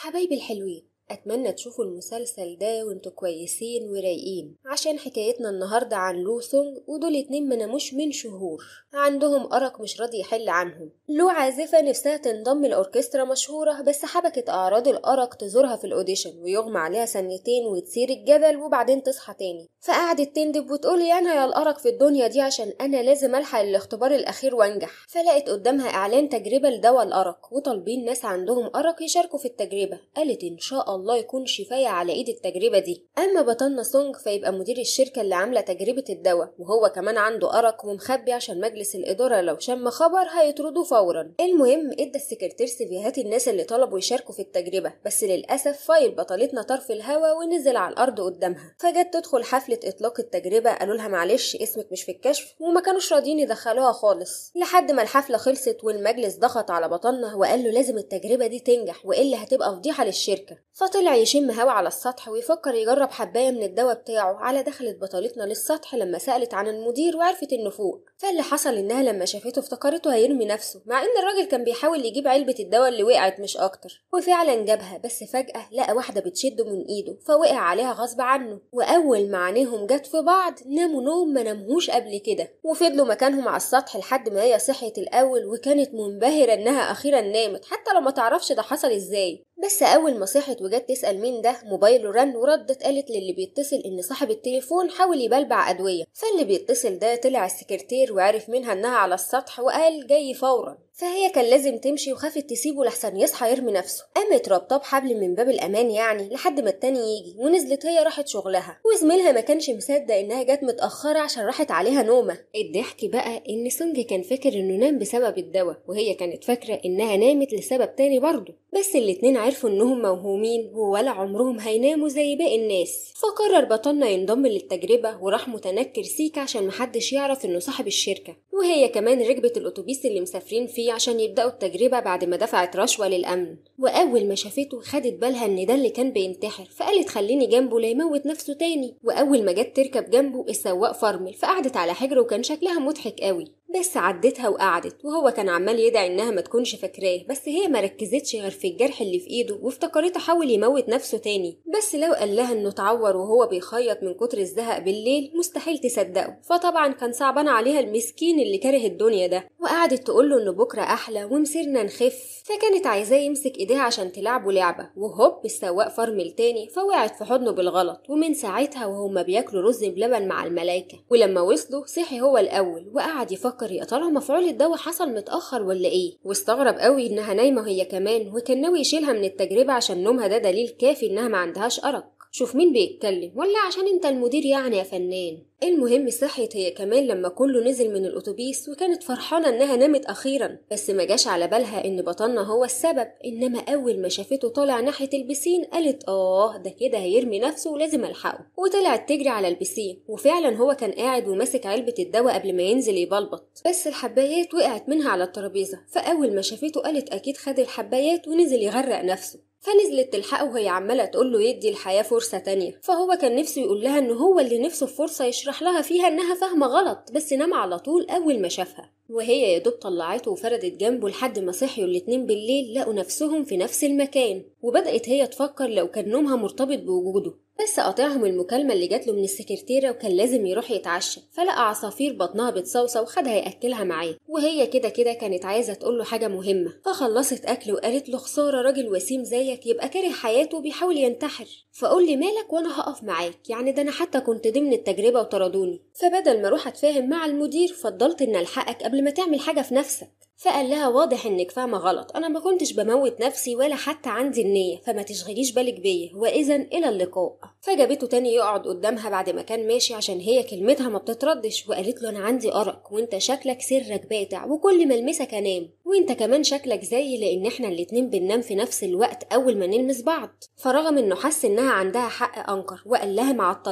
حبايبي الحلوين أتمنى تشوفوا المسلسل ده وانتوا كويسين ورايقين عشان حكايتنا النهاردة عن لو سونج ودول اتنين مناموش من شهور عندهم أرق مش راضي يحل عنهم لو عازفة نفسها تنضم لأوركسترا مشهورة بس حبكت أعراض الأرق تزورها في الأوديشن ويغمى عليها سنتين وتصير الجبل وبعدين تصحى تاني فقعدت تندب وتقول يا أنا يا الأرق في الدنيا دي عشان أنا لازم ألحق الاختبار الأخير وأنجح فلقت قدامها إعلان تجربة لدواء الأرق وطالبين ناس عندهم أرق يشاركوا في التجربة قالت إن شاء الله الله يكون شفاية على ايد التجربة دي اما بطلنا سونج فيبقى مدير الشركة اللي عاملة تجربة الدواء وهو كمان عنده أرق ومخبي عشان مجلس الإدارة لو شم خبر هيطردوه فورا المهم ادى السكرتير سيفيهات الناس اللي طلبوا يشاركوا في التجربة بس للأسف فايل بطلتنا طرف الهوا ونزل على الأرض قدامها فجت تدخل حفلة إطلاق التجربة قالوا لها معلش اسمك مش في الكشف وما كانوش راضيين يدخلوها خالص لحد ما الحفلة خلصت والمجلس ضغط على بطلنا وقال له لازم التجربة دي تنجح وإلا هتبقى فضيحة للشركة فطلع يشم هوا على السطح ويفكر يجرب حباية من الدواء بتاعه على دخلت بطلتنا للسطح لما سألت عن المدير وعرفت انه فوق فاللي حصل انها لما شافته افتكرته هيرمي نفسه مع ان الراجل كان بيحاول يجيب علبة الدواء اللي وقعت مش اكتر وفعلا جابها بس فجأة لقى واحدة بتشده من ايده فوقع عليها غصب عنه واول ما عينيهم جت في بعض ناموا نوم ما نامهوش قبل كده وفضلوا مكانهم على السطح لحد ما هي صحيت الاول وكانت منبهرة انها اخيرا نامت حتى لما تعرفش ده حصل ازاي بس أول ما صحت وجت تسأل مين ده موبايله رن وردت قالت للي بيتصل إن صاحب التليفون حاول يبلبع أدوية فاللي بيتصل ده طلع السكرتير وعرف منها إنها على السطح وقال جاي فورا فهي كان لازم تمشي وخافت تسيبه لحسن يصحى يرمي نفسه قامت رابطاه بحبل من باب الامان يعني لحد ما التاني يجي ونزلت هي راحت شغلها وزميلها ما كانش مصدق انها جت متاخره عشان راحت عليها نومه الضحك بقى ان سونج كان فاكر انه نام بسبب الدواء وهي كانت فاكره انها نامت لسبب تاني برضه بس الاتنين عرفوا انهم موهومين ولا عمرهم هيناموا زي باقي الناس فقرر بطلنا ينضم للتجربه وراح متنكر سيكا عشان محدش يعرف انه صاحب الشركه وهي كمان ركبت الأتوبيس اللي مسافرين فيه عشان يبدأوا التجربة بعد ما دفعت رشوة للأمن وأول ما شافته خدت بالها إن ده اللي كان بينتحر فقالت خليني جنبه لا يموت نفسه تاني وأول ما جت تركب جنبه السواق فرمل فقعدت على حجره وكان شكلها مضحك قوي بس عدتها وقعدت وهو كان عمال يدعي انها ما تكونش فاكراه بس هي ما ركزتش غير في الجرح اللي في ايده وافتكرته حاول يموت نفسه تاني بس لو قال لها انه اتعور وهو بيخيط من كتر الزهق بالليل مستحيل تصدقه فطبعا كان صعبان عليها المسكين اللي كاره الدنيا ده وقعدت تقول له بكره احلى ومسيرنا نخف فكانت عايزاه يمسك ايديها عشان تلعبوا لعبه وهوب السواق فرمل تاني فوقعت في حضنه بالغلط ومن ساعتها وهما بياكلوا رز بلبن مع الملايكه ولما وصلوا صحي هو الاول وقعد يفكر بيفكر يا ترى مفعول الدواء حصل متأخر ولا إيه واستغرب قوي إنها نايمة هي كمان وكان ناوي يشيلها من التجربة عشان نومها ده دليل كافي إنها ما عندهاش أرق شوف مين بيتكلم ولا عشان انت المدير يعني يا فنان المهم صحيت هي كمان لما كله نزل من الاتوبيس وكانت فرحانه انها نامت اخيرا بس ما جاش على بالها ان بطلنا هو السبب انما اول ما شافته طالع ناحيه البسين قالت اه ده كده هيرمي نفسه ولازم الحقه وطلعت تجري على البسين وفعلا هو كان قاعد وماسك علبه الدواء قبل ما ينزل يبلبط بس الحبايات وقعت منها على الترابيزه فاول ما شافته قالت اكيد خد الحبايات ونزل يغرق نفسه فنزلت تلحقه وهي عمالة تقوله يدي الحياة فرصة تانية فهو كان نفسه يقول لها ان هو اللي نفسه في فرصة يشرح لها فيها انها فاهمة غلط بس نام على طول اول ما شافها وهي يا دوب طلعته وفردت جنبه لحد ما صحيوا الاتنين بالليل لقوا نفسهم في نفس المكان وبدأت هي تفكر لو كان نومها مرتبط بوجوده بس قاطعهم المكالمة اللي جات له من السكرتيرة وكان لازم يروح يتعشى فلقى عصافير بطنها بتصوصو وخدها يأكلها معاه وهي كده كده كانت عايزة تقول له حاجة مهمة فخلصت أكل وقالت له خسارة راجل وسيم زيك يبقى كاره حياته وبيحاول ينتحر فقول لي مالك وأنا هقف معاك يعني ده أنا حتى كنت ضمن التجربة وطردوني فبدل ما أروح أتفاهم مع المدير فضلت إن ألحقك قبل ما تعمل حاجة في نفسك فقال لها واضح انك فاهمه غلط انا ما كنتش بموت نفسي ولا حتى عندي النيه فما تشغليش بالك بيا واذا الى اللقاء فجابته تاني يقعد قدامها بعد ما كان ماشي عشان هي كلمتها ما بتتردش وقالت له انا عندي ارق وانت شكلك سرك باتع وكل ما المسك انام وانت كمان شكلك زيي لان احنا الاتنين بننام في نفس الوقت اول ما نلمس بعض فرغم انه حس انها عندها حق انكر وقال لها ما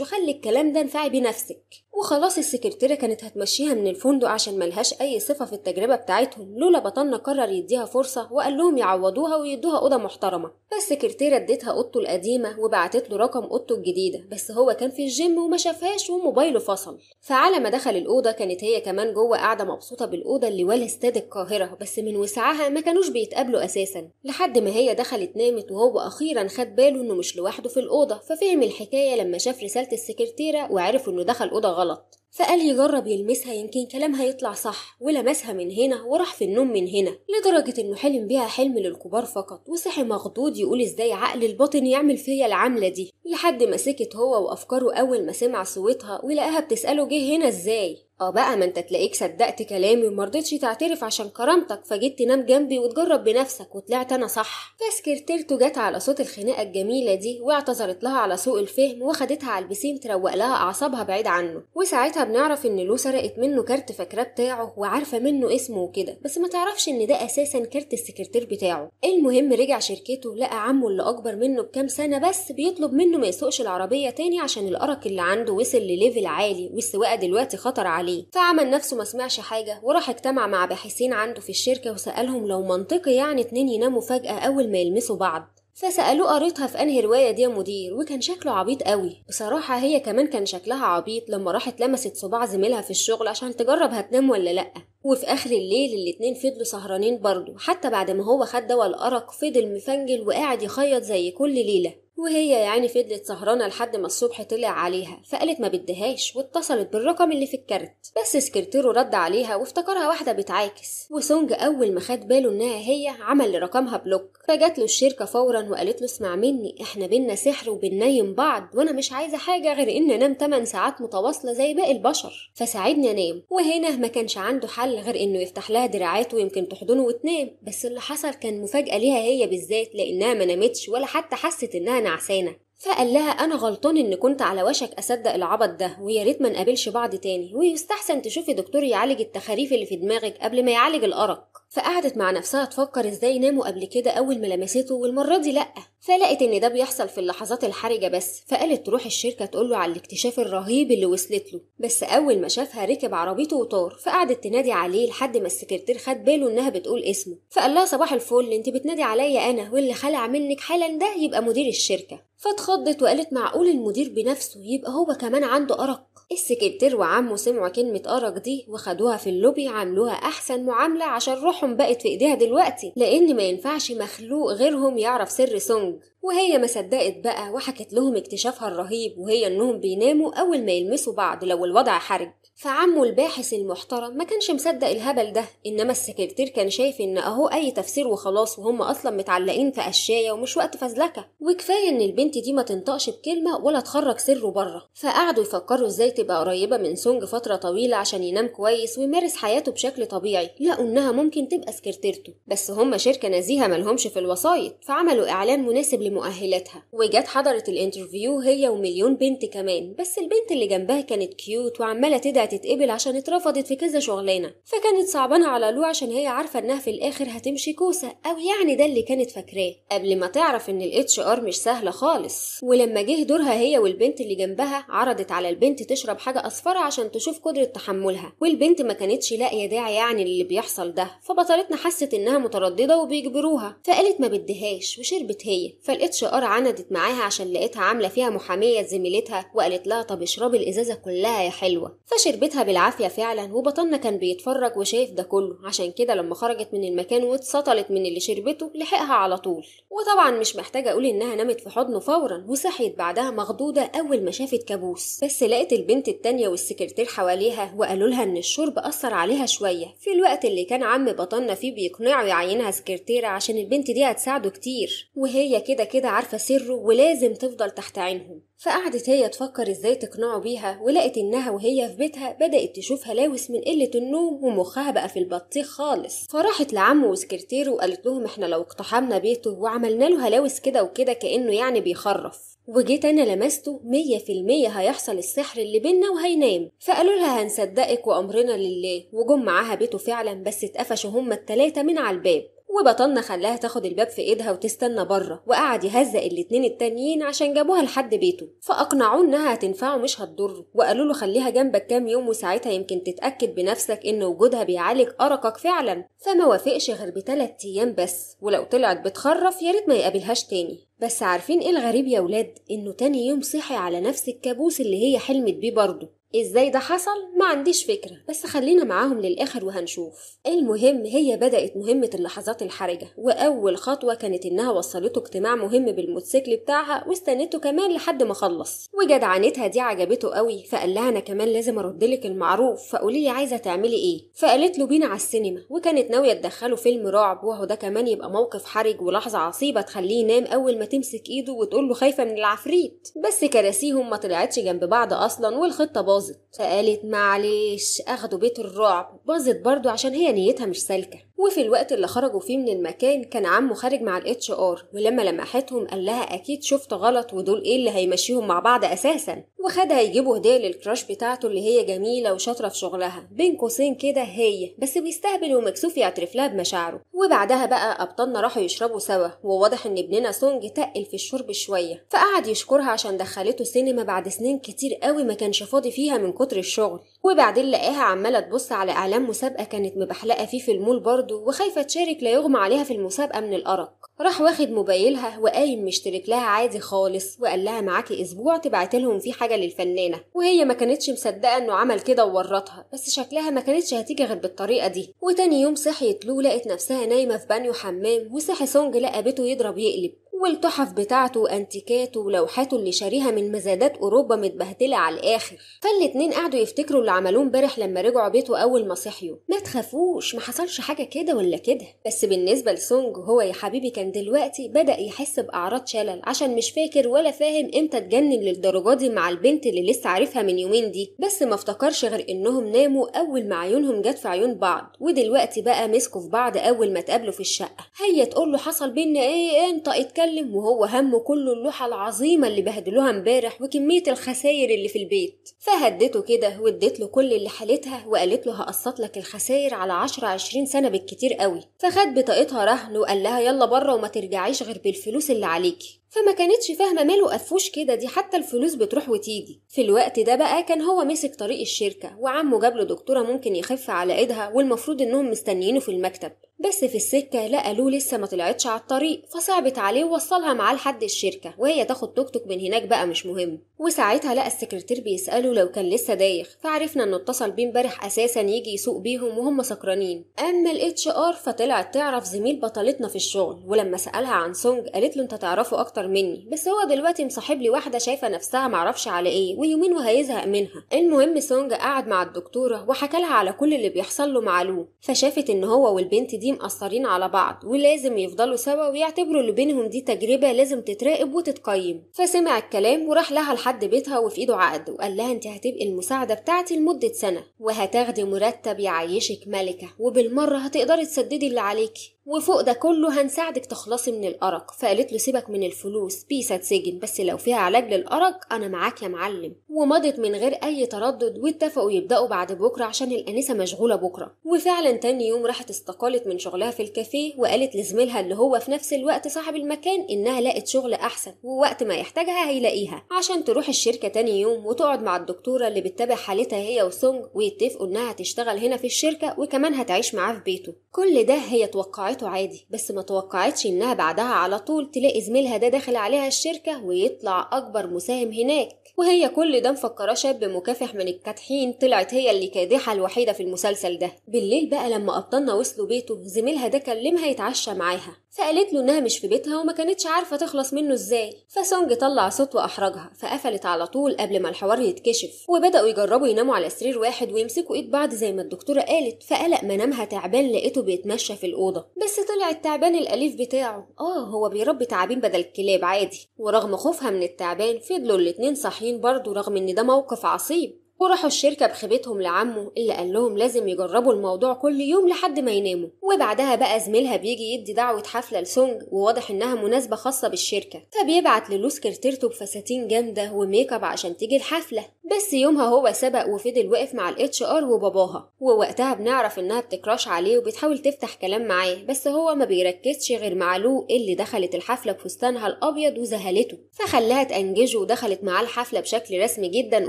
وخلي الكلام ده انفعي بنفسك وخلاص السكرتيره كانت هتمشيها من الفندق عشان ملهاش اي صفه في التجربه بتاعتها بتاعتهم لولا بطلنا قرر يديها فرصة وقال لهم يعوضوها ويدوها أوضة محترمة فالسكرتيرة اديتها أوضته القديمة وبعتت له رقم أوضته الجديدة بس هو كان في الجيم وما شافهاش وموبايله فصل فعلى ما دخل الأوضة كانت هي كمان جوه قاعدة مبسوطة بالأوضة اللي ولا استاد القاهرة بس من وسعها ما كانوش بيتقابلوا أساسا لحد ما هي دخلت نامت وهو أخيرا خد باله إنه مش لوحده في الأوضة ففهم الحكاية لما شاف رسالة السكرتيرة وعرف إنه دخل أوضة غلط فقال يجرب يلمسها يمكن كلامها يطلع صح ولمسها من هنا وراح في النوم من هنا لدرجة انه حلم بيها حلم للكبار فقط وصحي مخضوض يقول ازاي عقل الباطن يعمل فيا العملة دي لحد ما سكت هو وافكاره اول ما سمع صوتها ولقاها بتسأله جه هنا ازاي اه بقى ما انت تلاقيك صدقت كلامي ومرضتش تعترف عشان كرامتك فجيت تنام جنبي وتجرب بنفسك وطلعت انا صح فسكرتيرته جت على صوت الخناقه الجميله دي واعتذرت لها على سوء الفهم وخدتها على البسين تروق لها اعصابها بعيد عنه وساعتها بنعرف ان لو سرقت منه كارت فاكراه بتاعه وعارفه منه اسمه وكده بس ما تعرفش ان ده اساسا كارت السكرتير بتاعه المهم رجع شركته لقى عمه اللي اكبر منه بكام سنه بس بيطلب منه ما يسوقش العربيه تاني عشان الارق اللي عنده وصل لليفل عالي والسواقه دلوقتي خطر عليه عليه فعمل نفسه ما سمعش حاجة وراح اجتمع مع باحثين عنده في الشركة وسألهم لو منطقي يعني اتنين يناموا فجأة أول ما يلمسوا بعض فسألوه قريتها في أنهي رواية دي يا مدير وكان شكله عبيط قوي بصراحة هي كمان كان شكلها عبيط لما راحت لمست صباع زميلها في الشغل عشان تجرب هتنام ولا لأ وفي آخر الليل الاتنين فضلوا سهرانين برضه حتى بعد ما هو خد دواء الأرق فضل مفنجل وقاعد يخيط زي كل ليلة وهي يعني فضلت سهرانة لحد ما الصبح طلع عليها فقالت ما بدهاش واتصلت بالرقم اللي في الكارت بس سكرتيره رد عليها وافتكرها واحدة بتعاكس وسونج أول ما خد باله إنها هي عمل لرقمها بلوك فجات له الشركة فورا وقالت له اسمع مني احنا بينا سحر وبننيم بعض وأنا مش عايزة حاجة غير إن أنام 8 ساعات متواصلة زي باقي البشر فساعدني أنام وهنا ما كانش عنده حل غير انه يفتح لها دراعات ويمكن تحضنه وتنام بس اللي حصل كان مفاجأة ليها هي بالذات لانها ما نامتش ولا حتى حست انها نعسانة فقال لها أنا غلطان إن كنت على وشك أصدق العبط ده ويا ريت ما نقابلش بعض تاني ويستحسن تشوفي دكتور يعالج التخاريف اللي في دماغك قبل ما يعالج الأرق فقعدت مع نفسها تفكر ازاي ناموا قبل كده أول ما لمسته والمرة دي لأ فلقت إن ده بيحصل في اللحظات الحرجة بس فقالت تروح الشركة تقوله على الاكتشاف الرهيب اللي وصلت له بس أول ما شافها ركب عربيته وطار فقعدت تنادي عليه لحد ما السكرتير خد باله إنها بتقول اسمه فقال لها صباح الفل أنت بتنادي عليا أنا واللي خلع منك حالا ده يبقى مدير الشركة فاتخضت وقالت معقول المدير بنفسه يبقى هو كمان عنده أرق السكرتير وعمه سمعوا كلمة أرق دي وخدوها في اللوبي عملوها أحسن معاملة عشان روحهم بقت في إيديها دلوقتي لأن ما ينفعش مخلوق غيرهم يعرف سر سونج وهي ما صدقت بقى وحكت لهم اكتشافها الرهيب وهي انهم بيناموا اول ما يلمسوا بعض لو الوضع حرج فعمه الباحث المحترم ما كانش مصدق الهبل ده انما السكرتير كان شايف ان اهو اي تفسير وخلاص وهم اصلا متعلقين في قشايه ومش وقت فزلكه وكفايه ان البنت دي ما تنطقش بكلمه ولا تخرج سره بره فقعدوا يفكروا ازاي تبقى قريبه من سونج فتره طويله عشان ينام كويس ويمارس حياته بشكل طبيعي لقوا انها ممكن تبقى سكرتيرته بس هم شركه نزيهه ملهمش في الوسايط فعملوا اعلان مناسب مؤهلاتها وجت حضرت الانترفيو هي ومليون بنت كمان بس البنت اللي جنبها كانت كيوت وعماله تدعي تتقبل عشان اترفضت في كذا شغلانه فكانت صعبانه على لو عشان هي عارفه انها في الاخر هتمشي كوسه او يعني ده اللي كانت فاكراه قبل ما تعرف ان الاتش ار مش سهله خالص ولما جه دورها هي والبنت اللي جنبها عرضت على البنت تشرب حاجه اصفره عشان تشوف قدره تحملها والبنت ما كانتش لاقيه داعي يعني للي بيحصل ده فبطلتنا حست انها متردده وبيجبروها فقالت ما بدهاش وشربت هي فال الاتش ار عندت معاها عشان لقيتها عامله فيها محاميه زميلتها وقالت لها طب اشربي الازازه كلها يا حلوه فشربتها بالعافيه فعلا وبطننا كان بيتفرج وشايف ده كله عشان كده لما خرجت من المكان واتسطلت من اللي شربته لحقها على طول وطبعا مش محتاجه اقول انها نامت في حضنه فورا وصحيت بعدها مخضوضه اول ما شافت كابوس بس لقت البنت التانيه والسكرتير حواليها وقالوا لها ان الشرب اثر عليها شويه في الوقت اللي كان عم بطننا فيه بيقنعه يعينها سكرتيره عشان البنت دي هتساعده كتير وهي كده كده عارفة سره ولازم تفضل تحت عينهم فقعدت هي تفكر ازاي تقنعه بيها ولقت انها وهي في بيتها بدأت تشوف هلاوس من قلة النوم ومخها بقى في البطيخ خالص فراحت لعمه وسكرتيره وقالت لهم احنا لو اقتحمنا بيته وعملنا له هلاوس كده وكده كأنه يعني بيخرف وجيت انا لمسته مية في المية هيحصل السحر اللي بينا وهينام فقالوا لها هنصدقك وامرنا لله وجم معاها بيته فعلا بس اتقفشوا هما التلاتة من على الباب وبطلنا خلاها تاخد الباب في ايدها وتستنى بره وقعد يهزق الاتنين التانيين عشان جابوها لحد بيته فاقنعوه انها هتنفعه مش هتضره وقالوا له خليها جنبك كام يوم وساعتها يمكن تتاكد بنفسك ان وجودها بيعالج ارقك فعلا فما وافقش غير بتلات ايام بس ولو طلعت بتخرف يا ريت ما يقابلهاش تاني بس عارفين ايه الغريب يا ولاد انه تاني يوم صحي على نفس الكابوس اللي هي حلمت بيه برضه ازاي ده حصل ما عنديش فكرة بس خلينا معاهم للآخر وهنشوف المهم هي بدأت مهمة اللحظات الحرجة وأول خطوة كانت إنها وصلته اجتماع مهم بالموتوسيكل بتاعها واستنته كمان لحد ما خلص وجدعنتها دي عجبته قوي فقال لها أنا كمان لازم أردلك المعروف فقولي لي عايزة تعملي إيه فقالت له بينا على السينما وكانت ناوية تدخله فيلم رعب وهو ده كمان يبقى موقف حرج ولحظة عصيبة تخليه ينام أول ما تمسك إيده وتقول له خايفة من العفريت بس كراسيهم ما طلعتش جنب بعض أصلا والخطة باظت باظت فقالت معلش اخدوا بيت الرعب باظت برضو عشان هي نيتها مش سالكة وفي الوقت اللي خرجوا فيه من المكان كان عمه خارج مع الاتش ار ولما لمحتهم قال لها اكيد شفت غلط ودول ايه اللي هيمشيهم مع بعض اساسا وخدها يجيبوا هديه للكراش بتاعته اللي هي جميله وشاطره في شغلها بين قوسين كده هي بس بيستهبل ومكسوف يعترف لها بمشاعره وبعدها بقى ابطالنا راحوا يشربوا سوا وواضح ان ابننا سونج تقل في الشرب شويه فقعد يشكرها عشان دخلته سينما بعد سنين كتير قوي ما كانش فاضي فيها من كتر الشغل وبعدين لقاها عماله تبص على اعلان مسابقه كانت مبحلقه فيه في المول برضه برضه وخايفة تشارك لا يغمى عليها في المسابقة من الأرق راح واخد موبايلها وقايم مشترك لها عادي خالص وقال لها معاكي اسبوع تبعت لهم فيه حاجه للفنانه وهي ما كانتش مصدقه انه عمل كده وورطها بس شكلها ما كانتش هتيجي غير بالطريقه دي وتاني يوم صحيت لو لقت نفسها نايمه في بانيو حمام وصحي سونج لقى بيته يضرب يقلب والتحف بتاعته وانتيكاته ولوحاته اللي شاريها من مزادات اوروبا متبهدله على الاخر فالاتنين قعدوا يفتكروا اللي عملوه امبارح لما رجعوا بيته اول ما صحيوا ما تخافوش ما حصلش حاجه كده ولا كده بس بالنسبه لسونج هو يا حبيبي كان دلوقتي بدا يحس باعراض شلل عشان مش فاكر ولا فاهم امتى اتجنن للدرجه دي مع البنت اللي لسه عارفها من يومين دي بس ما افتكرش غير انهم ناموا اول ما عيونهم جت في عيون بعض ودلوقتي بقى مسكوا في بعض اول ما اتقابلوا في الشقه هي تقول له حصل بينا ايه انت اتكلم بيتكلم وهو همه كله اللوحة العظيمة اللي بهدلوها امبارح وكمية الخساير اللي في البيت فهدته كده واديت له كل اللي حالتها وقالت له هقسط لك الخساير على 10 20 سنة بالكتير قوي فخد بطاقتها رهن وقال لها يلا بره وما ترجعيش غير بالفلوس اللي عليكي فما كانتش فاهمه ماله قفوش كده دي حتى الفلوس بتروح وتيجي في الوقت ده بقى كان هو ماسك طريق الشركه وعمه جاب له دكتوره ممكن يخف على ايدها والمفروض انهم مستنيينه في المكتب بس في السكه لقى له لسه ما طلعتش على الطريق فصعبت عليه ووصلها معاه لحد الشركه وهي تاخد توك توك من هناك بقى مش مهم وساعتها لقى السكرتير بيساله لو كان لسه دايخ فعرفنا انه اتصل بيه امبارح اساسا يجي يسوق بيهم وهم سكرانين اما الاتش ار فطلعت تعرف زميل بطلتنا في الشغل ولما سالها عن سونج قالت له انت تعرفه اكتر اكتر مني بس هو دلوقتي مصاحب لي واحده شايفه نفسها معرفش على ايه ويومين وهيزهق منها المهم سونج قعد مع الدكتوره وحكى لها على كل اللي بيحصل له مع لو فشافت ان هو والبنت دي مقصرين على بعض ولازم يفضلوا سوا ويعتبروا اللي بينهم دي تجربه لازم تتراقب وتتقيم فسمع الكلام وراح لها لحد بيتها وفي ايده عقد وقال لها انت هتبقي المساعده بتاعتي لمده سنه وهتاخدي مرتب يعيشك ملكه وبالمره هتقدري تسددي اللي عليكي وفوق ده كله هنساعدك تخلصي من الأرق فقالت له سيبك من الفلوس بيسة سجن بس لو فيها علاج للأرق أنا معاك يا معلم ومضت من غير أي تردد واتفقوا يبدأوا بعد بكرة عشان الأنسة مشغولة بكرة وفعلا تاني يوم راحت استقالت من شغلها في الكافيه وقالت لزميلها اللي هو في نفس الوقت صاحب المكان إنها لقت شغل أحسن ووقت ما يحتاجها هيلاقيها عشان تروح الشركة تاني يوم وتقعد مع الدكتورة اللي بتتابع حالتها هي وسونج ويتفقوا إنها هتشتغل هنا في الشركة وكمان هتعيش معاه في بيته كل ده هي توقعته عادي بس ما توقعتش إنها بعدها على طول تلاقي زميلها ده داخل عليها الشركة ويطلع أكبر مساهم هناك وهي كل ده مفكرة شاب مكافح من الكاتحين طلعت هي اللي كادحة الوحيدة في المسلسل ده بالليل بقى لما أبطالنا وصلوا بيته زميلها ده كلمها يتعشى معاها فقالت له إنها مش في بيتها وما كانتش عارفة تخلص منه إزاي فسونج طلع صوت وأحرجها فقفلت على طول قبل ما الحوار يتكشف وبدأوا يجربوا يناموا على سرير واحد ويمسكوا إيد بعض زي ما الدكتورة قالت فقلق منامها تعبان لقيته بيتمشى في الأوضة بس طلع التعبان الأليف بتاعه آه هو بيربي تعابين بدل الكلاب عادي ورغم خوفها من التعبان فضلوا الاتنين صاحيين برضه رغم إن ده موقف عصيب وراحوا الشركة بخيبتهم لعمه اللي قال لهم لازم يجربوا الموضوع كل يوم لحد ما يناموا وبعدها بقى زميلها بيجي يدي دعوة حفلة لسونج وواضح انها مناسبة خاصة بالشركة فبيبعت للو سكرتيرته بفساتين جامدة وميك اب عشان تيجي الحفلة بس يومها هو سبق وفضل واقف مع الاتش ار وباباها ووقتها بنعرف انها بتكراش عليه وبتحاول تفتح كلام معاه بس هو ما بيركزش غير مع لو اللي دخلت الحفلة بفستانها الابيض وزهلته فخلاها تأنججه ودخلت معاه الحفلة بشكل رسمي جدا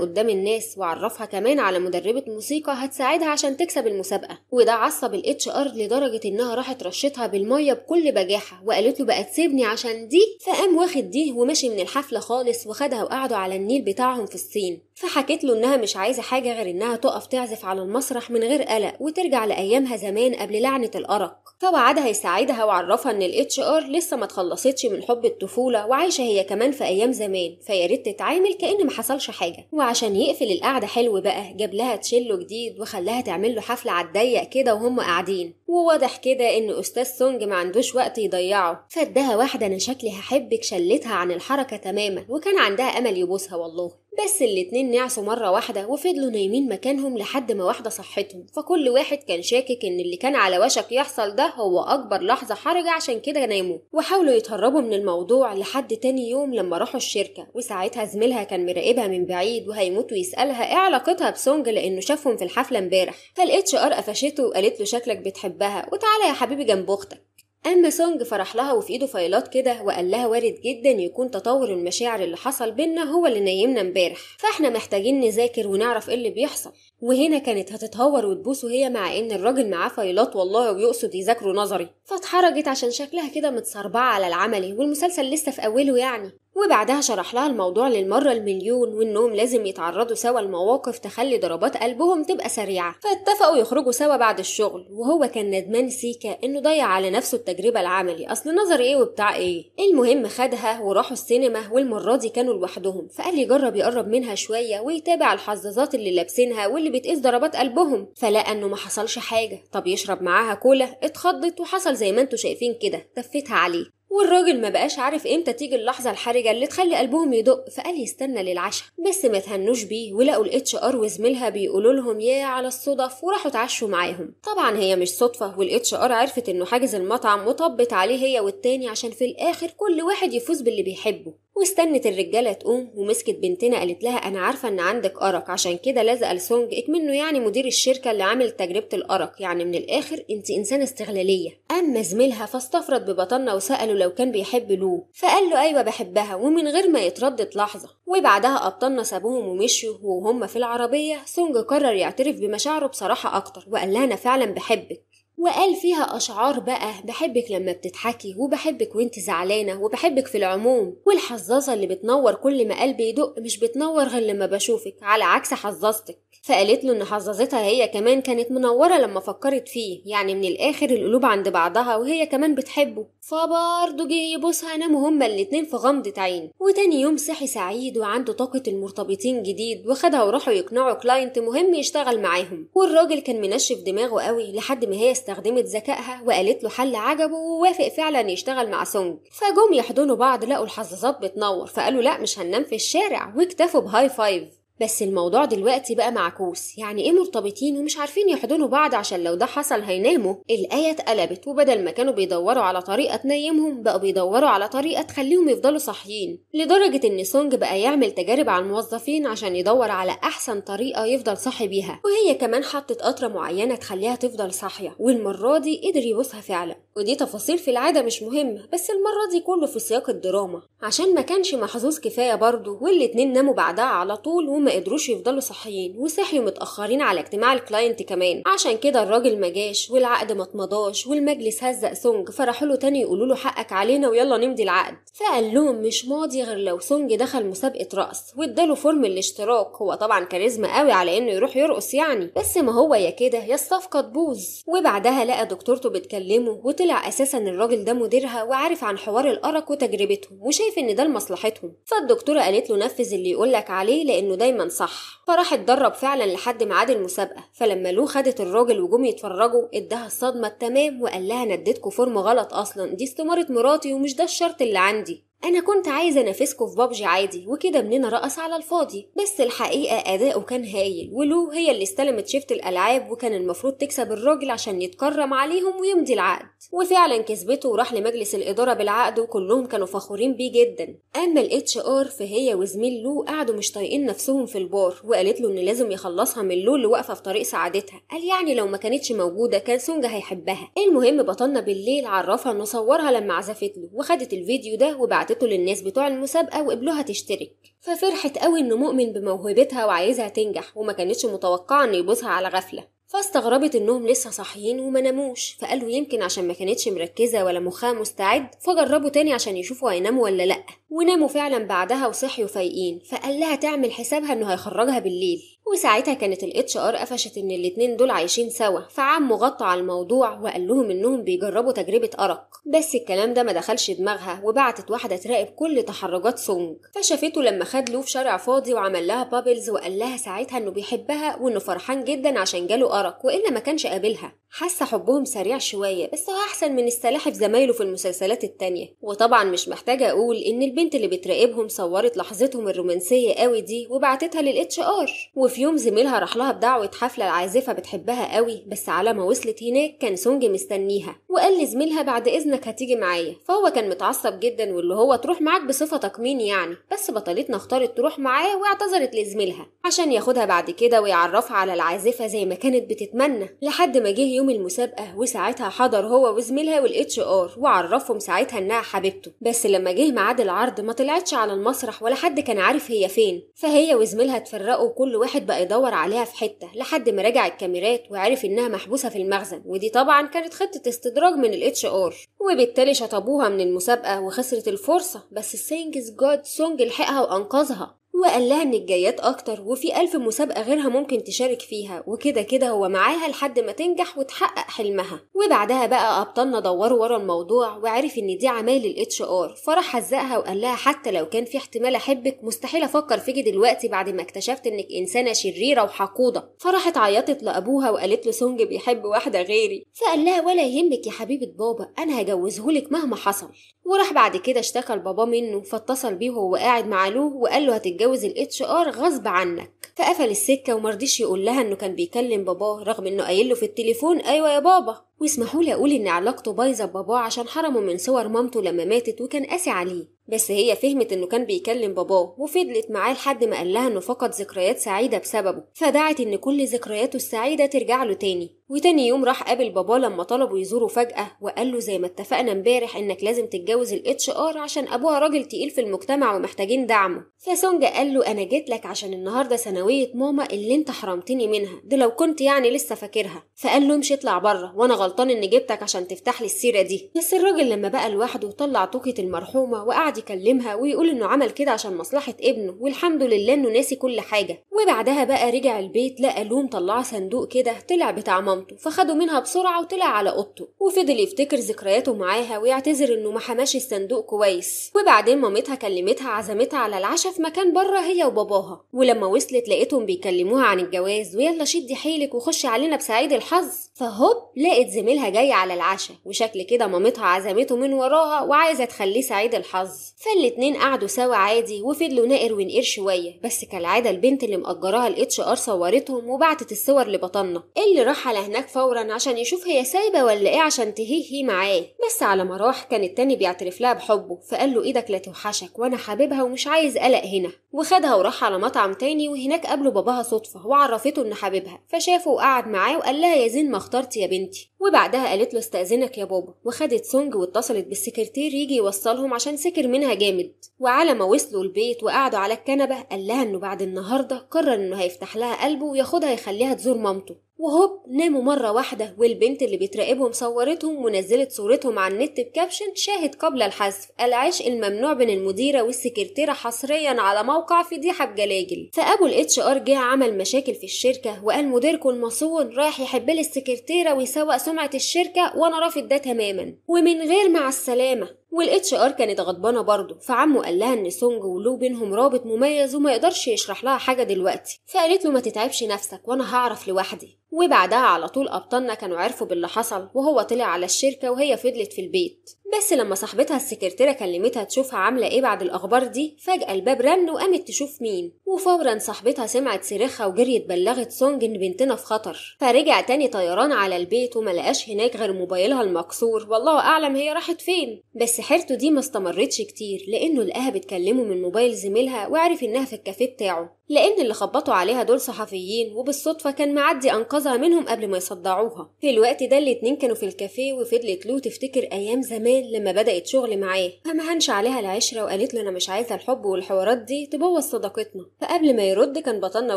قدام الناس هتعرفها كمان على مدربة موسيقى هتساعدها عشان تكسب المسابقة وده عصب الاتش ار لدرجة انها راحت رشتها بالمية بكل بجاحة وقالت له بقى تسيبني عشان دي فقام واخد دي ومشي من الحفلة خالص وخدها وقعدوا على النيل بتاعهم في الصين فحكت له إنها مش عايزة حاجة غير إنها تقف تعزف على المسرح من غير قلق وترجع لأيامها زمان قبل لعنة الأرق فوعدها يساعدها وعرفها إن الاتش ار لسه ما تخلصتش من حب الطفولة وعايشة هي كمان في أيام زمان فياريت تتعامل كأن ما حصلش حاجة وعشان يقفل القعدة حلو بقى جاب لها تشيلو جديد وخلاها تعمل له حفلة على الضيق كده وهم قاعدين وواضح كده إن أستاذ سونج ما عندوش وقت يضيعه فاداها واحدة أنا شكلي هحبك شلتها عن الحركة تماما وكان عندها أمل يبوسها والله بس الاتنين نعسوا مرة واحدة وفضلوا نايمين مكانهم لحد ما واحدة صحتهم فكل واحد كان شاكك ان اللي كان على وشك يحصل ده هو اكبر لحظة حرجة عشان كده ناموا وحاولوا يتهربوا من الموضوع لحد تاني يوم لما راحوا الشركة وساعتها زميلها كان مراقبها من بعيد وهيموت ويسألها ايه علاقتها بسونج لانه شافهم في الحفلة امبارح فالاتش ار قفشته وقالت له شكلك بتحبها وتعالى يا حبيبي جنب اختك أما سونج فرح لها وفي إيده فايلات كده وقال لها وارد جدا يكون تطور المشاعر اللي حصل بينا هو اللي نيمنا امبارح فاحنا محتاجين نذاكر ونعرف إيه اللي بيحصل وهنا كانت هتتهور وتبوس وهي مع إن الراجل معاه فايلات والله ويقصد يذاكره نظري فاتحرجت عشان شكلها كده متصربعة على العملي والمسلسل لسه في أوله يعني وبعدها شرح لها الموضوع للمرة المليون وإنهم لازم يتعرضوا سوا لمواقف تخلي ضربات قلبهم تبقى سريعة فاتفقوا يخرجوا سوا بعد الشغل وهو كان ندمان سيكا إنه ضيع على نفسه التجربة العملي أصل نظر إيه وبتاع إيه المهم خدها وراحوا السينما والمرة دي كانوا لوحدهم فقال يجرب يقرب منها شوية ويتابع الحظاظات اللي لابسينها واللي بتقيس ضربات قلبهم فلقى إنه ما حصلش حاجة طب يشرب معاها كولا اتخضت وحصل زي ما انتوا شايفين كده تفتها عليه والراجل ما بقاش عارف امتى تيجي اللحظه الحرجه اللي تخلي قلبهم يدق فقال يستنى للعشاء بس ما تهنوش بيه ولقوا الاتش ار وزميلها بيقولوا لهم يا على الصدف وراحوا اتعشوا معاهم طبعا هي مش صدفه والاتش ار عرفت انه حاجز المطعم وطبت عليه هي والتاني عشان في الاخر كل واحد يفوز باللي بيحبه واستنت الرجالة تقوم ومسكت بنتنا قالت لها أنا عارفة إن عندك أرق عشان كده لزق لسونج منه يعني مدير الشركة اللي عامل تجربة الأرق يعني من الآخر أنت إنسانة استغلالية أما زميلها فاستفرد ببطنة وسأله لو كان بيحب لو فقال له أيوة بحبها ومن غير ما يتردد لحظة وبعدها أبطالنا سابوهم ومشيوا وهم في العربية سونج قرر يعترف بمشاعره بصراحة أكتر وقال لها أنا فعلا بحبك وقال فيها أشعار بقى بحبك لما بتضحكي وبحبك وانت زعلانة وبحبك في العموم والحظاظة اللي بتنور كل ما قلبي يدق مش بتنور غير لما بشوفك على عكس حظاظتك فقالت له ان حظاظتها هي كمان كانت منورة لما فكرت فيه يعني من الآخر القلوب عند بعضها وهي كمان بتحبه فبرضه جه يبوسها ناموا هما الاتنين في غمضة عين وتاني يوم صحي سعيد وعنده طاقة المرتبطين جديد وخدها وراحوا يقنعوا كلاينت مهم يشتغل معاهم والراجل كان منشف دماغه قوي لحد ما هي استخدمت ذكائها وقالت له حل عجبه ووافق فعلا يشتغل مع سونج فجم يحضنوا بعض لقوا الحظاظات بتنور فقالوا لا مش هننام في الشارع واكتفوا بهاي فايف بس الموضوع دلوقتي بقى معكوس يعني ايه مرتبطين ومش عارفين يحضنوا بعض عشان لو ده حصل هيناموا الآية اتقلبت وبدل ما كانوا بيدوروا على طريقة تنيمهم بقوا بيدوروا على طريقة تخليهم يفضلوا صاحيين لدرجة ان سونج بقى يعمل تجارب على الموظفين عشان يدور على أحسن طريقة يفضل صاحي بيها وهي كمان حطت قطرة معينة تخليها تفضل صاحية والمرة دي قدر يبوسها فعلا ودي تفاصيل في العادة مش مهمة بس المرة دي كله في سياق الدراما عشان ما كانش محظوظ كفاية برضه والاتنين ناموا بعدها على طول وما قدروش يفضلوا صحيين وصحيوا متأخرين على اجتماع الكلاينت كمان عشان كده الراجل مجاش والعقد اتمضاش والمجلس هزق سونج فراحوا له تاني يقولوا له حقك علينا ويلا نمضي العقد فقال لهم مش ماضي غير لو سونج دخل مسابقة رقص واداله فورم الاشتراك هو طبعا كاريزما قوي على انه يروح يرقص يعني بس ما هو يا كده يا الصفقة تبوظ وبعدها لقى دكتورته بتكلمه طلع اساسا الراجل ده مديرها وعارف عن حوار الارق وتجربتهم وشايف ان ده لمصلحتهم فالدكتوره قالت له نفذ اللي يقولك عليه لانه دايما صح فراح اتدرب فعلا لحد ميعاد المسابقه فلما لو خدت الراجل وجم يتفرجوا اداها الصدمه التمام وقال لها نديتكوا فورم غلط اصلا دي استماره مراتي ومش ده الشرط اللي عندي انا كنت عايزه انافسكوا في بابجي عادي وكده مننا رقص على الفاضي بس الحقيقه اداؤه كان هايل ولو هي اللي استلمت شيفت الالعاب وكان المفروض تكسب الراجل عشان يتكرم عليهم ويمضي العقد وفعلا كسبته وراح لمجلس الاداره بالعقد وكلهم كانوا فخورين بيه جدا اما الاتش ار فهي وزميل لو قعدوا مش طايقين نفسهم في البار وقالت له ان لازم يخلصها من لو اللي واقفه في طريق سعادتها قال يعني لو ما كانتش موجوده كان سونجا هيحبها المهم بطلنا بالليل عرفها انه صورها لما عزفت له وخدت الفيديو ده وبعتته عرضته للناس بتوع المسابقة وقبلوها تشترك ففرحت قوي إنه مؤمن بموهبتها وعايزها تنجح وما كانتش متوقعة إنه يبوسها على غفلة فاستغربت انهم لسه صاحيين وما ناموش فقالوا يمكن عشان ما كانتش مركزه ولا مخها مستعد فجربوا تاني عشان يشوفوا هيناموا ولا لا وناموا فعلا بعدها وصحيوا فايقين فقال لها تعمل حسابها انه هيخرجها بالليل وساعتها كانت الاتش ار قفشت ان الاتنين دول عايشين سوا فعم غطى على الموضوع وقال لهم انهم بيجربوا تجربه ارق بس الكلام ده ما دخلش دماغها وبعتت واحده تراقب كل تحركات سونج فشافته لما خد له في شارع فاضي وعمل لها بابلز وقال لها ساعتها انه بيحبها وانه فرحان جدا عشان جاله ارق والا ما كانش قابلها حاسه حبهم سريع شويه بس هو احسن من السلاحف زمايله في المسلسلات التانية وطبعا مش محتاجه اقول ان البنت اللي بتراقبهم صورت لحظتهم الرومانسيه قوي دي وبعتتها للاتش ار وفي في يوم زميلها راح لها بدعوة حفلة العازفة بتحبها قوي بس على ما وصلت هناك كان سونج مستنيها وقال لزميلها بعد إذنك هتيجي معايا فهو كان متعصب جدا واللي هو تروح معاك بصفتك مين يعني بس بطلتنا اختارت تروح معاه واعتذرت لزميلها عشان ياخدها بعد كده ويعرفها على العازفة زي ما كانت بتتمنى لحد ما جه يوم المسابقة وساعتها حضر هو وزميلها والاتش ار وعرفهم ساعتها انها حبيبته بس لما جه ميعاد العرض ما طلعتش على المسرح ولا حد كان عارف هي فين فهي وزميلها اتفرقوا وكل واحد بقى يدور عليها في حتة لحد ما راجع الكاميرات وعرف إنها محبوسة في المخزن ودي طبعا كانت خطة استدراج من الاتش ار وبالتالي شطبوها من المسابقة وخسرت الفرصة بس السينجز جاد سونج لحقها وأنقذها وقال لها إن الجايات أكتر وفي ألف مسابقة غيرها ممكن تشارك فيها وكده كده هو معاها لحد ما تنجح وتحقق حلمها وبعدها بقى أبطالنا دوروا ورا الموضوع وعرف إن دي عمايل الاتش ار فراح هزقها وقال لها حتى لو كان في احتمال أحبك مستحيل أفكر فيكي دلوقتي بعد ما اكتشفت إنك إنسانة شريرة وحقودة فراحت عيطت لأبوها وقالت له سونج بيحب واحدة غيري فقال لها ولا يهمك يا حبيبة بابا أنا هجوزهولك مهما حصل وراح بعد كده اشتكى لباباه منه فاتصل بيه وهو قاعد مع لو وقال له هتتجوز يتجوز الاتش ار غصب عنك فقفل السكه ومرضيش يقول لها انه كان بيكلم باباه رغم انه قايل في التليفون ايوه يا بابا واسمحوا لي اقول ان علاقته بايظه بباباه عشان حرمه من صور مامته لما ماتت وكان قاسي عليه بس هي فهمت انه كان بيكلم باباه وفضلت معاه لحد ما قال لها انه فقد ذكريات سعيده بسببه فدعت ان كل ذكرياته السعيده ترجع له تاني وتاني يوم راح قابل باباه لما طلبوا يزوره فجاه وقال له زي ما اتفقنا امبارح انك لازم تتجوز الاتش ار عشان ابوها راجل تقيل في المجتمع ومحتاجين دعمه فسونجا قال له انا جيت لك عشان النهارده ثانويه ماما اللي انت حرمتني منها دي لو كنت يعني لسه فاكرها فقال له امشي اطلع بره وانا غلطان ان جبتك عشان تفتح لي السيره دي بس الراجل لما بقى لوحده طلع طوكه المرحومه وقعد ويقعد يكلمها ويقول انه عمل كده عشان مصلحة ابنه والحمد لله انه ناسي كل حاجة وبعدها بقى رجع البيت لقى لوم طلع صندوق كده طلع بتاع مامته فخده منها بسرعة وطلع على اوضته وفضل يفتكر ذكرياته معاها ويعتذر انه ما حماش الصندوق كويس وبعدين مامتها كلمتها عزمتها على العشاء في مكان بره هي وباباها ولما وصلت لقيتهم بيكلموها عن الجواز ويلا شدي حيلك وخشي علينا بسعيد الحظ فهوب لقت زميلها جاي على العشاء وشكل كده مامتها عزمته من وراها وعايزه تخليه سعيد الحظ فالاتنين قعدوا سوا عادي وفضلوا ناقر ونقر شويه بس كالعاده البنت اللي مأجراها الاتش ار صورتهم وبعتت الصور لبطنة اللي راح على هناك فورا عشان يشوف هي سايبه ولا ايه عشان تهيهي معاه بس على ما راح كان التاني بيعترف لها بحبه فقال له ايدك لا توحشك وانا حبيبها ومش عايز قلق هنا وخدها وراح على مطعم تاني وهناك قابله باباها صدفه وعرفته ان حبيبها فشافه وقعد معاه وقال لها يا زين اخترت يا بنتي وبعدها قالت له استأذنك يا بابا وخدت سونج واتصلت بالسكرتير يجي يوصلهم عشان سكر منها جامد وعلى ما وصلوا البيت وقعدوا على الكنبة قال لها انه بعد النهاردة قرر انه هيفتح لها قلبه وياخدها يخليها تزور مامته وهوب ناموا مرة واحدة والبنت اللي بتراقبهم صورتهم ونزلت صورتهم على النت بكابشن شاهد قبل الحذف العيش الممنوع بين المديرة والسكرتيرة حصريا على موقع فضيحة بجلاجل فأبو الاتش ار جه عمل مشاكل في الشركة وقال مديركم المصون رايح يحب السكرتيرة ويسوق سمعة الشركة وأنا رافض ده تماما ومن غير مع السلامة والاتش ار كانت غضبانه برضه فعمه قال لها ان سونج ولو بينهم رابط مميز وما يقدرش يشرح لها حاجه دلوقتي فقالت له ما تتعبش نفسك وانا هعرف لوحدي وبعدها على طول ابطالنا كانوا عرفوا باللي حصل وهو طلع على الشركه وهي فضلت في البيت بس لما صاحبتها السكرتيرة كلمتها تشوفها عاملة ايه بعد الأخبار دي فجأة الباب رن وقامت تشوف مين وفورا صاحبتها سمعت صريخها وجريت بلغت سونج إن بنتنا في خطر فرجع تاني طيران على البيت وملقاش هناك غير موبايلها المكسور والله أعلم هي راحت فين بس حيرته دي ما استمرتش كتير لأنه لقاها بتكلمه من موبايل زميلها وعرف إنها في الكافيه بتاعه لأن اللي خبطوا عليها دول صحفيين وبالصدفة كان معدي أنقذها منهم قبل ما يصدعوها في الوقت ده الاتنين كانوا في الكافيه وفضلت لو تفتكر أيام زمان لما بدأت شغل معاه فما هنش عليها العشرة وقالت له أنا مش عايزة الحب والحوارات دي تبوظ صداقتنا فقبل ما يرد كان بطلنا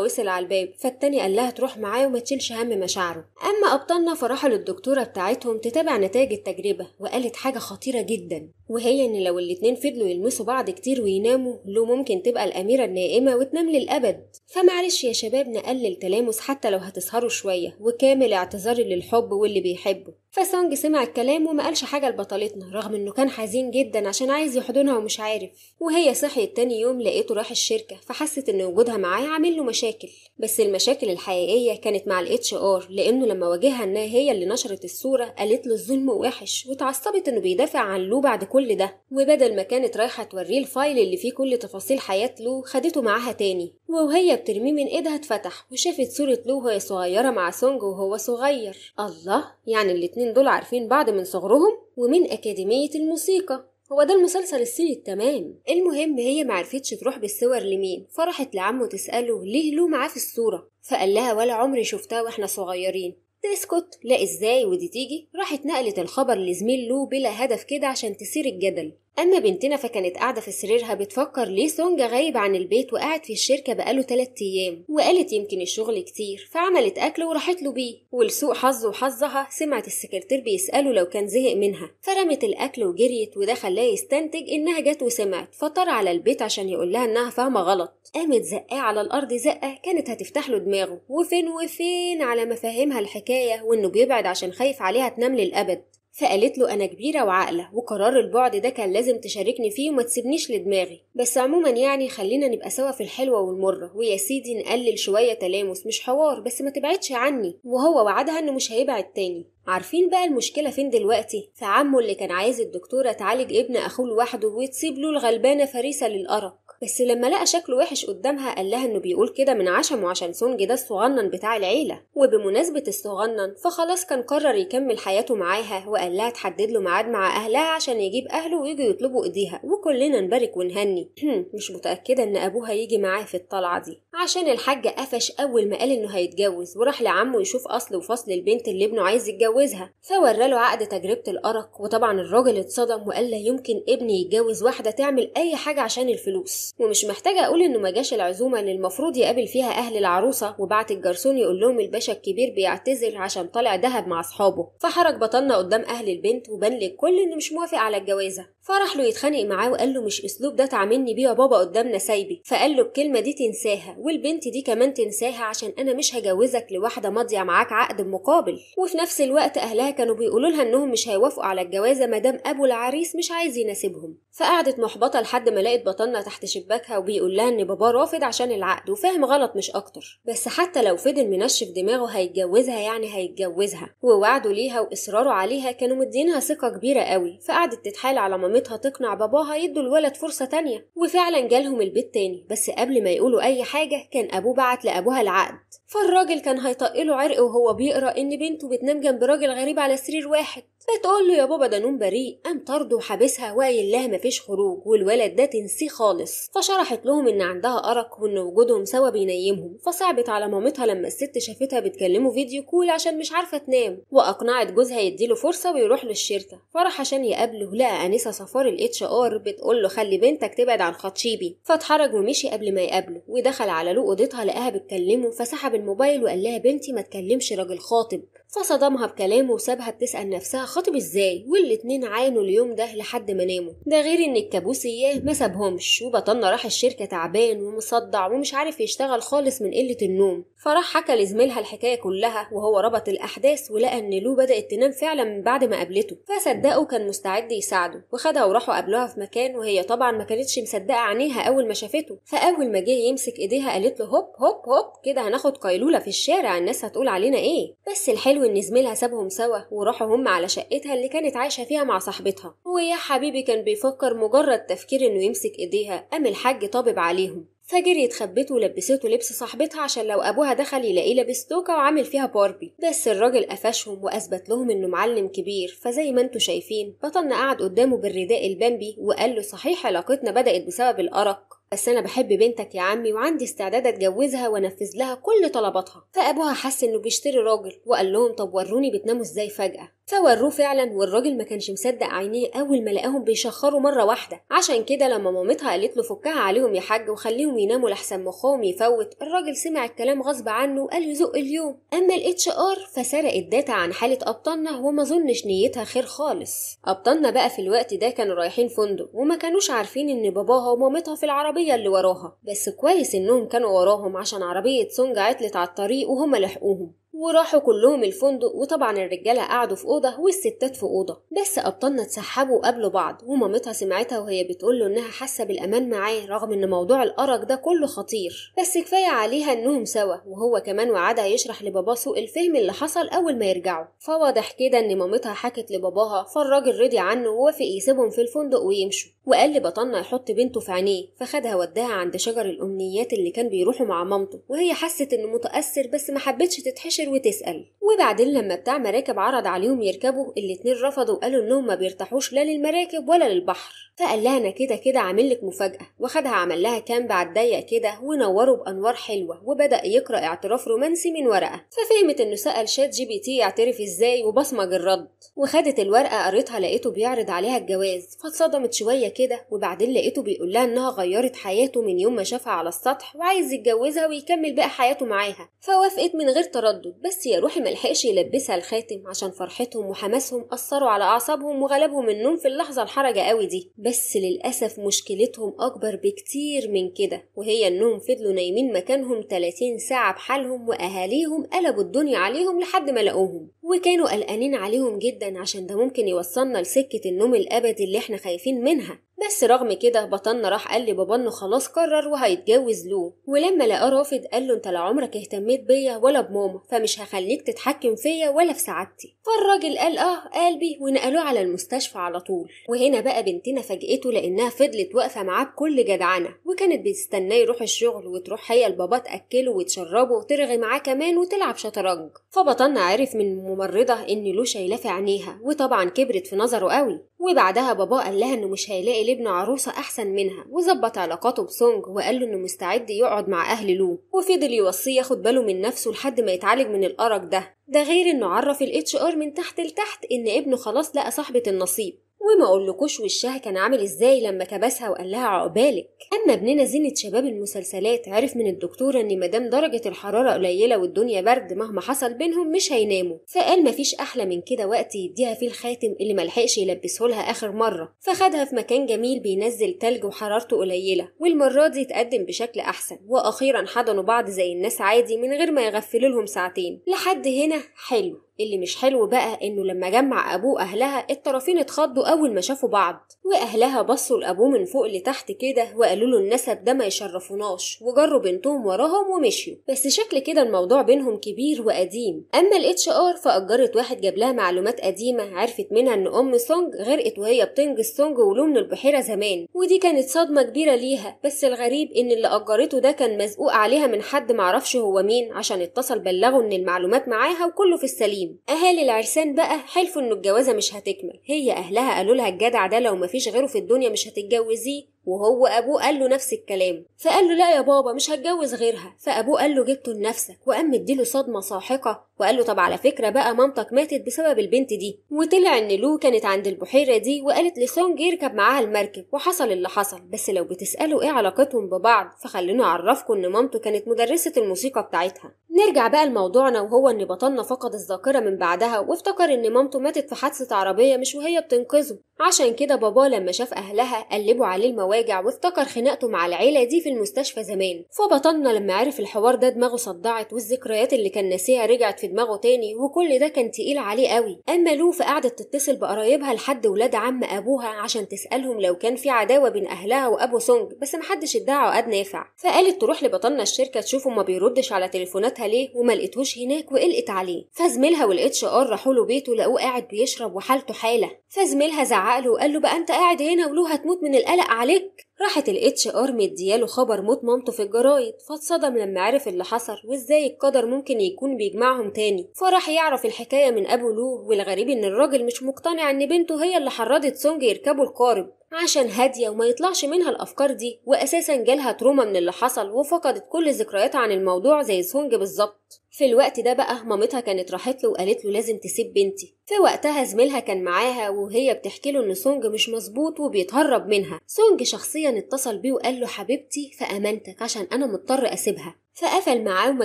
وصل على الباب فالتاني قال لها تروح معاه وما تشيلش هم مشاعره أما أبطالنا فراحوا للدكتورة بتاعتهم تتابع نتائج التجربة وقالت حاجة خطيرة جدا وهي إن لو الاتنين فضلوا يلمسوا بعض كتير ويناموا لو ممكن تبقى الأميرة النائمة وتنام للأبد الأبد فمعلش يا شباب نقلل تلامس حتى لو هتسهروا شوية وكامل اعتذاري للحب واللي بيحبه فسونج سمع الكلام وما قالش حاجة لبطلتنا رغم انه كان حزين جدا عشان عايز يحضنها ومش عارف وهي صحيت تاني يوم لقيته راح الشركة فحست ان وجودها معاه عامل له مشاكل بس المشاكل الحقيقية كانت مع الاتش ار لانه لما واجهها انها هي اللي نشرت الصورة قالت له الظلم وحش واتعصبت انه بيدافع عن لو بعد كل ده وبدل ما كانت رايحة توريه الفايل اللي فيه كل تفاصيل حياة لو خدته معاها تاني وهي بترميه من ايدها اتفتح وشافت صورة لو وهي صغيرة مع سونج وهو صغير الله يعني الاتنين الاتنين دول عارفين بعض من صغرهم ومن أكاديمية الموسيقى هو ده المسلسل الصيني التمام المهم هي معرفتش تروح بالصور لمين فرحت لعمه تسأله ليه له معاه في الصورة فقال لها ولا عمري شفتها واحنا صغيرين تسكت لا ازاي ودي تيجي راحت نقلت الخبر لزميل له بلا هدف كده عشان تثير الجدل أما بنتنا فكانت قاعدة في سريرها بتفكر ليه سونجا غايب عن البيت وقاعد في الشركة بقاله تلات أيام وقالت يمكن الشغل كتير فعملت أكل وراحت له بيه ولسوء حظه وحظها سمعت السكرتير بيسأله لو كان زهق منها فرمت الأكل وجريت وده خلاه يستنتج إنها جت وسمعت فطار على البيت عشان يقول لها إنها فاهمة غلط قامت زقاه على الأرض زقة كانت هتفتح له دماغه وفين وفين على ما فهمها الحكاية وإنه بيبعد عشان خايف عليها تنام للأبد فقالت له أنا كبيرة وعاقلة وقرار البعد ده كان لازم تشاركني فيه وما تسيبنيش لدماغي بس عموما يعني خلينا نبقى سوا في الحلوة والمرة ويا سيدي نقلل شوية تلامس مش حوار بس ما تبعدش عني وهو وعدها إنه مش هيبعد تاني عارفين بقى المشكلة فين دلوقتي؟ في عمه اللي كان عايز الدكتورة تعالج ابن أخوه لوحده وتسيب له الغلبانة فريسة للأرق بس لما لقى شكله وحش قدامها قال لها انه بيقول كده من عشمه عشان سونج ده الصغنن بتاع العيله وبمناسبه الصغنن فخلاص كان قرر يكمل حياته معاها وقال لها تحدد له ميعاد مع اهلها عشان يجيب اهله ويجوا يطلبوا ايديها وكلنا نبارك ونهني مش متاكده ان ابوها يجي معاه في الطلعه دي عشان الحاج قفش اول ما قال انه هيتجوز وراح لعمه يشوف اصل وفصل البنت اللي ابنه عايز يتجوزها فوراله عقد تجربه الارق وطبعا الراجل اتصدم وقال لا يمكن ابني يتجوز واحده تعمل اي حاجه عشان الفلوس ومش محتاجة أقول إنه مجاش العزومة اللي المفروض يقابل فيها أهل العروسة وبعت الجرسون يقول لهم الباشا الكبير بيعتذر عشان طالع دهب مع أصحابه فحرج بطلنا قدام أهل البنت وبان للكل إنه مش موافق على الجوازة فراح له يتخانق معاه وقال له مش اسلوب ده تعاملني بيه يا بابا قدامنا سايبي فقال له الكلمه دي تنساها والبنت دي كمان تنساها عشان انا مش هجوزك لواحده ماضيه معاك عقد مقابل وفي نفس الوقت اهلها كانوا بيقولوا لها انهم مش هيوافقوا على الجوازه ما دام ابو العريس مش عايز يناسبهم فقعدت محبطه لحد ما لقت بطلنا تحت شباكها وبيقول لها ان بابا رافض عشان العقد وفاهم غلط مش اكتر بس حتى لو فضل منشف دماغه هيتجوزها يعني هيتجوزها ووعده ليها واصراره عليها كانوا مدينها ثقه كبيره قوي فقعدت تتحايل على مامتها تقنع باباها يدوا الولد فرصة تانية وفعلا جالهم البيت تاني بس قبل ما يقولوا أي حاجة كان أبوه بعت لأبوها العقد فالراجل كان هيطقله عرق وهو بيقرأ إن بنته بتنام جنب راجل غريب على سرير واحد فتقول له يا بابا ده نوم بريء قام طرده وحابسها وقايل لها مفيش خروج والولد ده تنسيه خالص فشرحت لهم إن عندها أرق وإن وجودهم سوا بينيمهم فصعبت على مامتها لما الست شافتها بتكلمه فيديو كول عشان مش عارفة تنام وأقنعت جوزها يديله فرصة ويروح للشركة فراح عشان يقابله لقى أنسة صفار الاتش ار بتقول له خلي بنتك تبعد عن خطشيبي فاتحرج ومشي قبل ما يقابله ودخل على لو اوضتها لقاها بتكلمه فسحب الموبايل وقال لها بنتي ما تكلمش راجل خاطب فصدمها بكلامه وسابها بتسأل نفسها خاطب ازاي والاتنين عانوا اليوم ده لحد ما ناموا ده غير ان الكابوس اياه ما سابهمش وبطلنا راح الشركة تعبان ومصدع ومش عارف يشتغل خالص من قلة النوم فراح حكى لزميلها الحكاية كلها وهو ربط الاحداث ولقى ان لو بدأت تنام فعلا من بعد ما قابلته فصدقه كان مستعد يساعده وخدها وراحوا قابلوها في مكان وهي طبعا ما كانتش مصدقة عينيها اول ما شافته فاول ما جه يمسك ايديها قالت له هوب هوب هوب كده هناخد قيلولة في الشارع الناس هتقول علينا ايه بس الحلو حلو إن زميلها سابهم سوا وراحوا هم على شقتها اللي كانت عايشة فيها مع صاحبتها هو يا حبيبي كان بيفكر مجرد تفكير إنه يمسك إيديها قام الحاج طابب عليهم فجري اتخبت ولبسته لبس صاحبتها عشان لو ابوها دخل يلاقيه لابس توكه وعامل فيها باربي بس الراجل قفشهم واثبت لهم انه معلم كبير فزي ما انتوا شايفين بطلنا قعد قدامه بالرداء البامبي وقال له صحيح علاقتنا بدات بسبب الارق بس أنا بحب بنتك يا عمي وعندي استعداد أتجوزها وأنفذ لها كل طلباتها فأبوها حس إنه بيشتري راجل وقال لهم طب وروني بتناموا إزاي فجأة فوروه فعلا والراجل ما كانش مصدق عينيه أول ما لقاهم بيشخروا مرة واحدة عشان كده لما مامتها قالت له فكها عليهم يا حاج وخليهم يناموا لحسن مخهم يفوت الراجل سمع الكلام غصب عنه وقال يزق اليوم أما الاتش ار فسرق الداتا عن حالة أبطالنا وما ظنش نيتها خير خالص أبطالنا بقى في الوقت ده كانوا رايحين فندق وما كانوش عارفين إن باباها ومامتها في العربية العربية اللي وراها بس كويس إنهم كانوا وراهم عشان عربية سونج عطلت على الطريق وهم لحقوهم وراحوا كلهم الفندق وطبعا الرجالة قعدوا في أوضة والستات في أوضة بس أبطالنا اتسحبوا وقابلوا بعض ومامتها سمعتها وهي بتقوله إنها حاسة بالأمان معاه رغم إن موضوع الأرق ده كله خطير بس كفاية عليها إنهم سوا وهو كمان وعدها يشرح لباباه سوء الفهم اللي حصل أول ما يرجعوا فواضح كده إن مامتها حكت لباباها فالراجل رضي عنه ووافق يسيبهم في الفندق ويمشوا وقال لبطنا يحط بنته في عينيه فخدها وداها عند شجر الأمنيات اللي كان بيروحوا مع مامته وهي حست إنه متأثر بس ما حبتش تتحشر وتسأل وبعدين لما بتاع مراكب عرض عليهم يركبوا الاتنين رفضوا وقالوا إنهم ما بيرتاحوش لا للمراكب ولا للبحر فقال لها أنا كده كده عامل لك مفاجأة وخدها عمل لها كامب على الضيق كده ونوره بأنوار حلوة وبدأ يقرأ اعتراف رومانسي من ورقة ففهمت إنه سأل شات جي بي تي يعترف إزاي وبصمج الرد وخدت الورقة قريتها لقيته بيعرض عليها الجواز فاتصدمت شوية كده وبعدين لقيته بيقول لها انها غيرت حياته من يوم ما شافها على السطح وعايز يتجوزها ويكمل بقى حياته معاها فوافقت من غير تردد بس يا روحي ملحقش يلبسها الخاتم عشان فرحتهم وحماسهم اثروا على اعصابهم وغلبهم النوم في اللحظه الحرجه قوي دي بس للاسف مشكلتهم اكبر بكتير من كده وهي انهم فضلوا نايمين مكانهم 30 ساعه بحالهم واهاليهم قلبوا الدنيا عليهم لحد ما لقوهم وكانوا قلقانين عليهم جدا عشان ده ممكن يوصلنا لسكه النوم الابدي اللي احنا خايفين منها بس رغم كده بطلنا راح قال بابا انه خلاص قرر وهيتجوز لو ولما لقاه رافض قال له انت لا عمرك اهتميت بيا ولا بماما فمش هخليك تتحكم فيا ولا في سعادتي فالراجل قال اه قلبي ونقلوه على المستشفى على طول وهنا بقى بنتنا فاجئته لانها فضلت واقفه معاه بكل جدعنه وكانت بتستناه يروح الشغل وتروح هي البابا تاكله وتشربه وترغي معاه كمان وتلعب شطرنج فبطلنا عرف من الممرضه ان لو شايلاه في عينيها وطبعا كبرت في نظره قوي وبعدها بابا قال لها انه مش هيلاقي لابن عروسة أحسن منها وظبط علاقاته بسونج وقال له إنه مستعد يقعد مع أهل لو وفضل يوصيه ياخد باله من نفسه لحد ما يتعالج من الأرق ده ده غير إنه عرف الاتش ار من تحت لتحت إن ابنه خلاص لقى صاحبة النصيب وما اقولكوش وشها كان عامل ازاي لما كبسها وقال لها عقبالك اما ابننا زينة شباب المسلسلات عرف من الدكتورة ان مدام درجة الحرارة قليلة والدنيا برد مهما حصل بينهم مش هيناموا فقال مفيش احلى من كده وقت يديها فيه الخاتم اللي ملحقش يلبسهولها اخر مرة فخدها في مكان جميل بينزل تلج وحرارته قليلة والمرة دي اتقدم بشكل احسن واخيرا حضنوا بعض زي الناس عادي من غير ما يغفلوا لهم ساعتين لحد هنا حلو اللي مش حلو بقى انه لما جمع ابوه اهلها الطرفين اتخضوا اول ما شافوا بعض واهلها بصوا لابوه من فوق لتحت كده وقالوا له النسب ده ما يشرفوناش وجروا بنتهم وراهم ومشيوا بس شكل كده الموضوع بينهم كبير وقديم اما الاتش ار فاجرت واحد جاب لها معلومات قديمه عرفت منها ان ام سونج غرقت وهي بتنجز سونج ولو من البحيره زمان ودي كانت صدمه كبيره ليها بس الغريب ان اللي اجرته ده كان مزقوق عليها من حد معرفش هو مين عشان اتصل بلغه ان المعلومات معاها وكله في السليم العرسان اهالي العرسان بقى حلفوا ان الجوازه مش هتكمل هي اهلها قالوا لها الجدع ده لو مفيش غيره في الدنيا مش هتتجوزيه وهو أبوه قال له نفس الكلام فقال له لا يا بابا مش هتجوز غيرها فأبوه قال له جبته لنفسك وقام مديله صدمة ساحقة وقال له طب على فكرة بقى مامتك ماتت بسبب البنت دي وطلع إن لو كانت عند البحيرة دي وقالت لسونج يركب معاها المركب وحصل اللي حصل بس لو بتسألوا إيه علاقتهم ببعض فخلوني أعرفكم إن مامته كانت مدرسة الموسيقى بتاعتها نرجع بقى لموضوعنا وهو إن بطلنا فقد الذاكرة من بعدها وافتكر إن مامته ماتت في حادثة عربية مش وهي بتنقذه عشان كده بابا لما شاف أهلها قلبوا عليه المواجع وافتكر خناقته مع العيلة دي في المستشفى زمان فبطلنا لما عرف الحوار ده دماغه صدعت والذكريات اللي كان ناسيها رجعت في دماغه تاني وكل ده كان تقيل عليه قوي أما لو قعدت تتصل بقرايبها لحد ولاد عم أبوها عشان تسألهم لو كان في عداوة بين أهلها وأبو سونج بس محدش ادعى عقد نافع فقالت تروح لبطلنا الشركة تشوفه ما بيردش على تليفوناتها ليه وما لقيتهوش هناك وقلقت عليه فزميلها والاتش ار راحوا له بيته لقوه قاعد بيشرب وحالته حالة فزميلها زعل عقله وقال له بقى انت قاعد هنا ولو هتموت من القلق عليك راحت الاتش ار مدياله خبر موت مامته في الجرايد فاتصدم لما عرف اللي حصل وازاي القدر ممكن يكون بيجمعهم تاني فراح يعرف الحكايه من ابو لو والغريب ان الراجل مش مقتنع ان بنته هي اللي حرضت سونج يركبوا القارب عشان هادية وما يطلعش منها الأفكار دي وأساسا جالها تروما من اللي حصل وفقدت كل ذكرياتها عن الموضوع زي سونج بالظبط في الوقت ده بقى مامتها كانت راحت له وقالت له لازم تسيب بنتي في وقتها زميلها كان معاها وهي بتحكي له ان سونج مش مظبوط وبيتهرب منها سونج شخصيا اتصل بيه وقال له حبيبتي فأمانتك عشان انا مضطر اسيبها فقفل معاه وما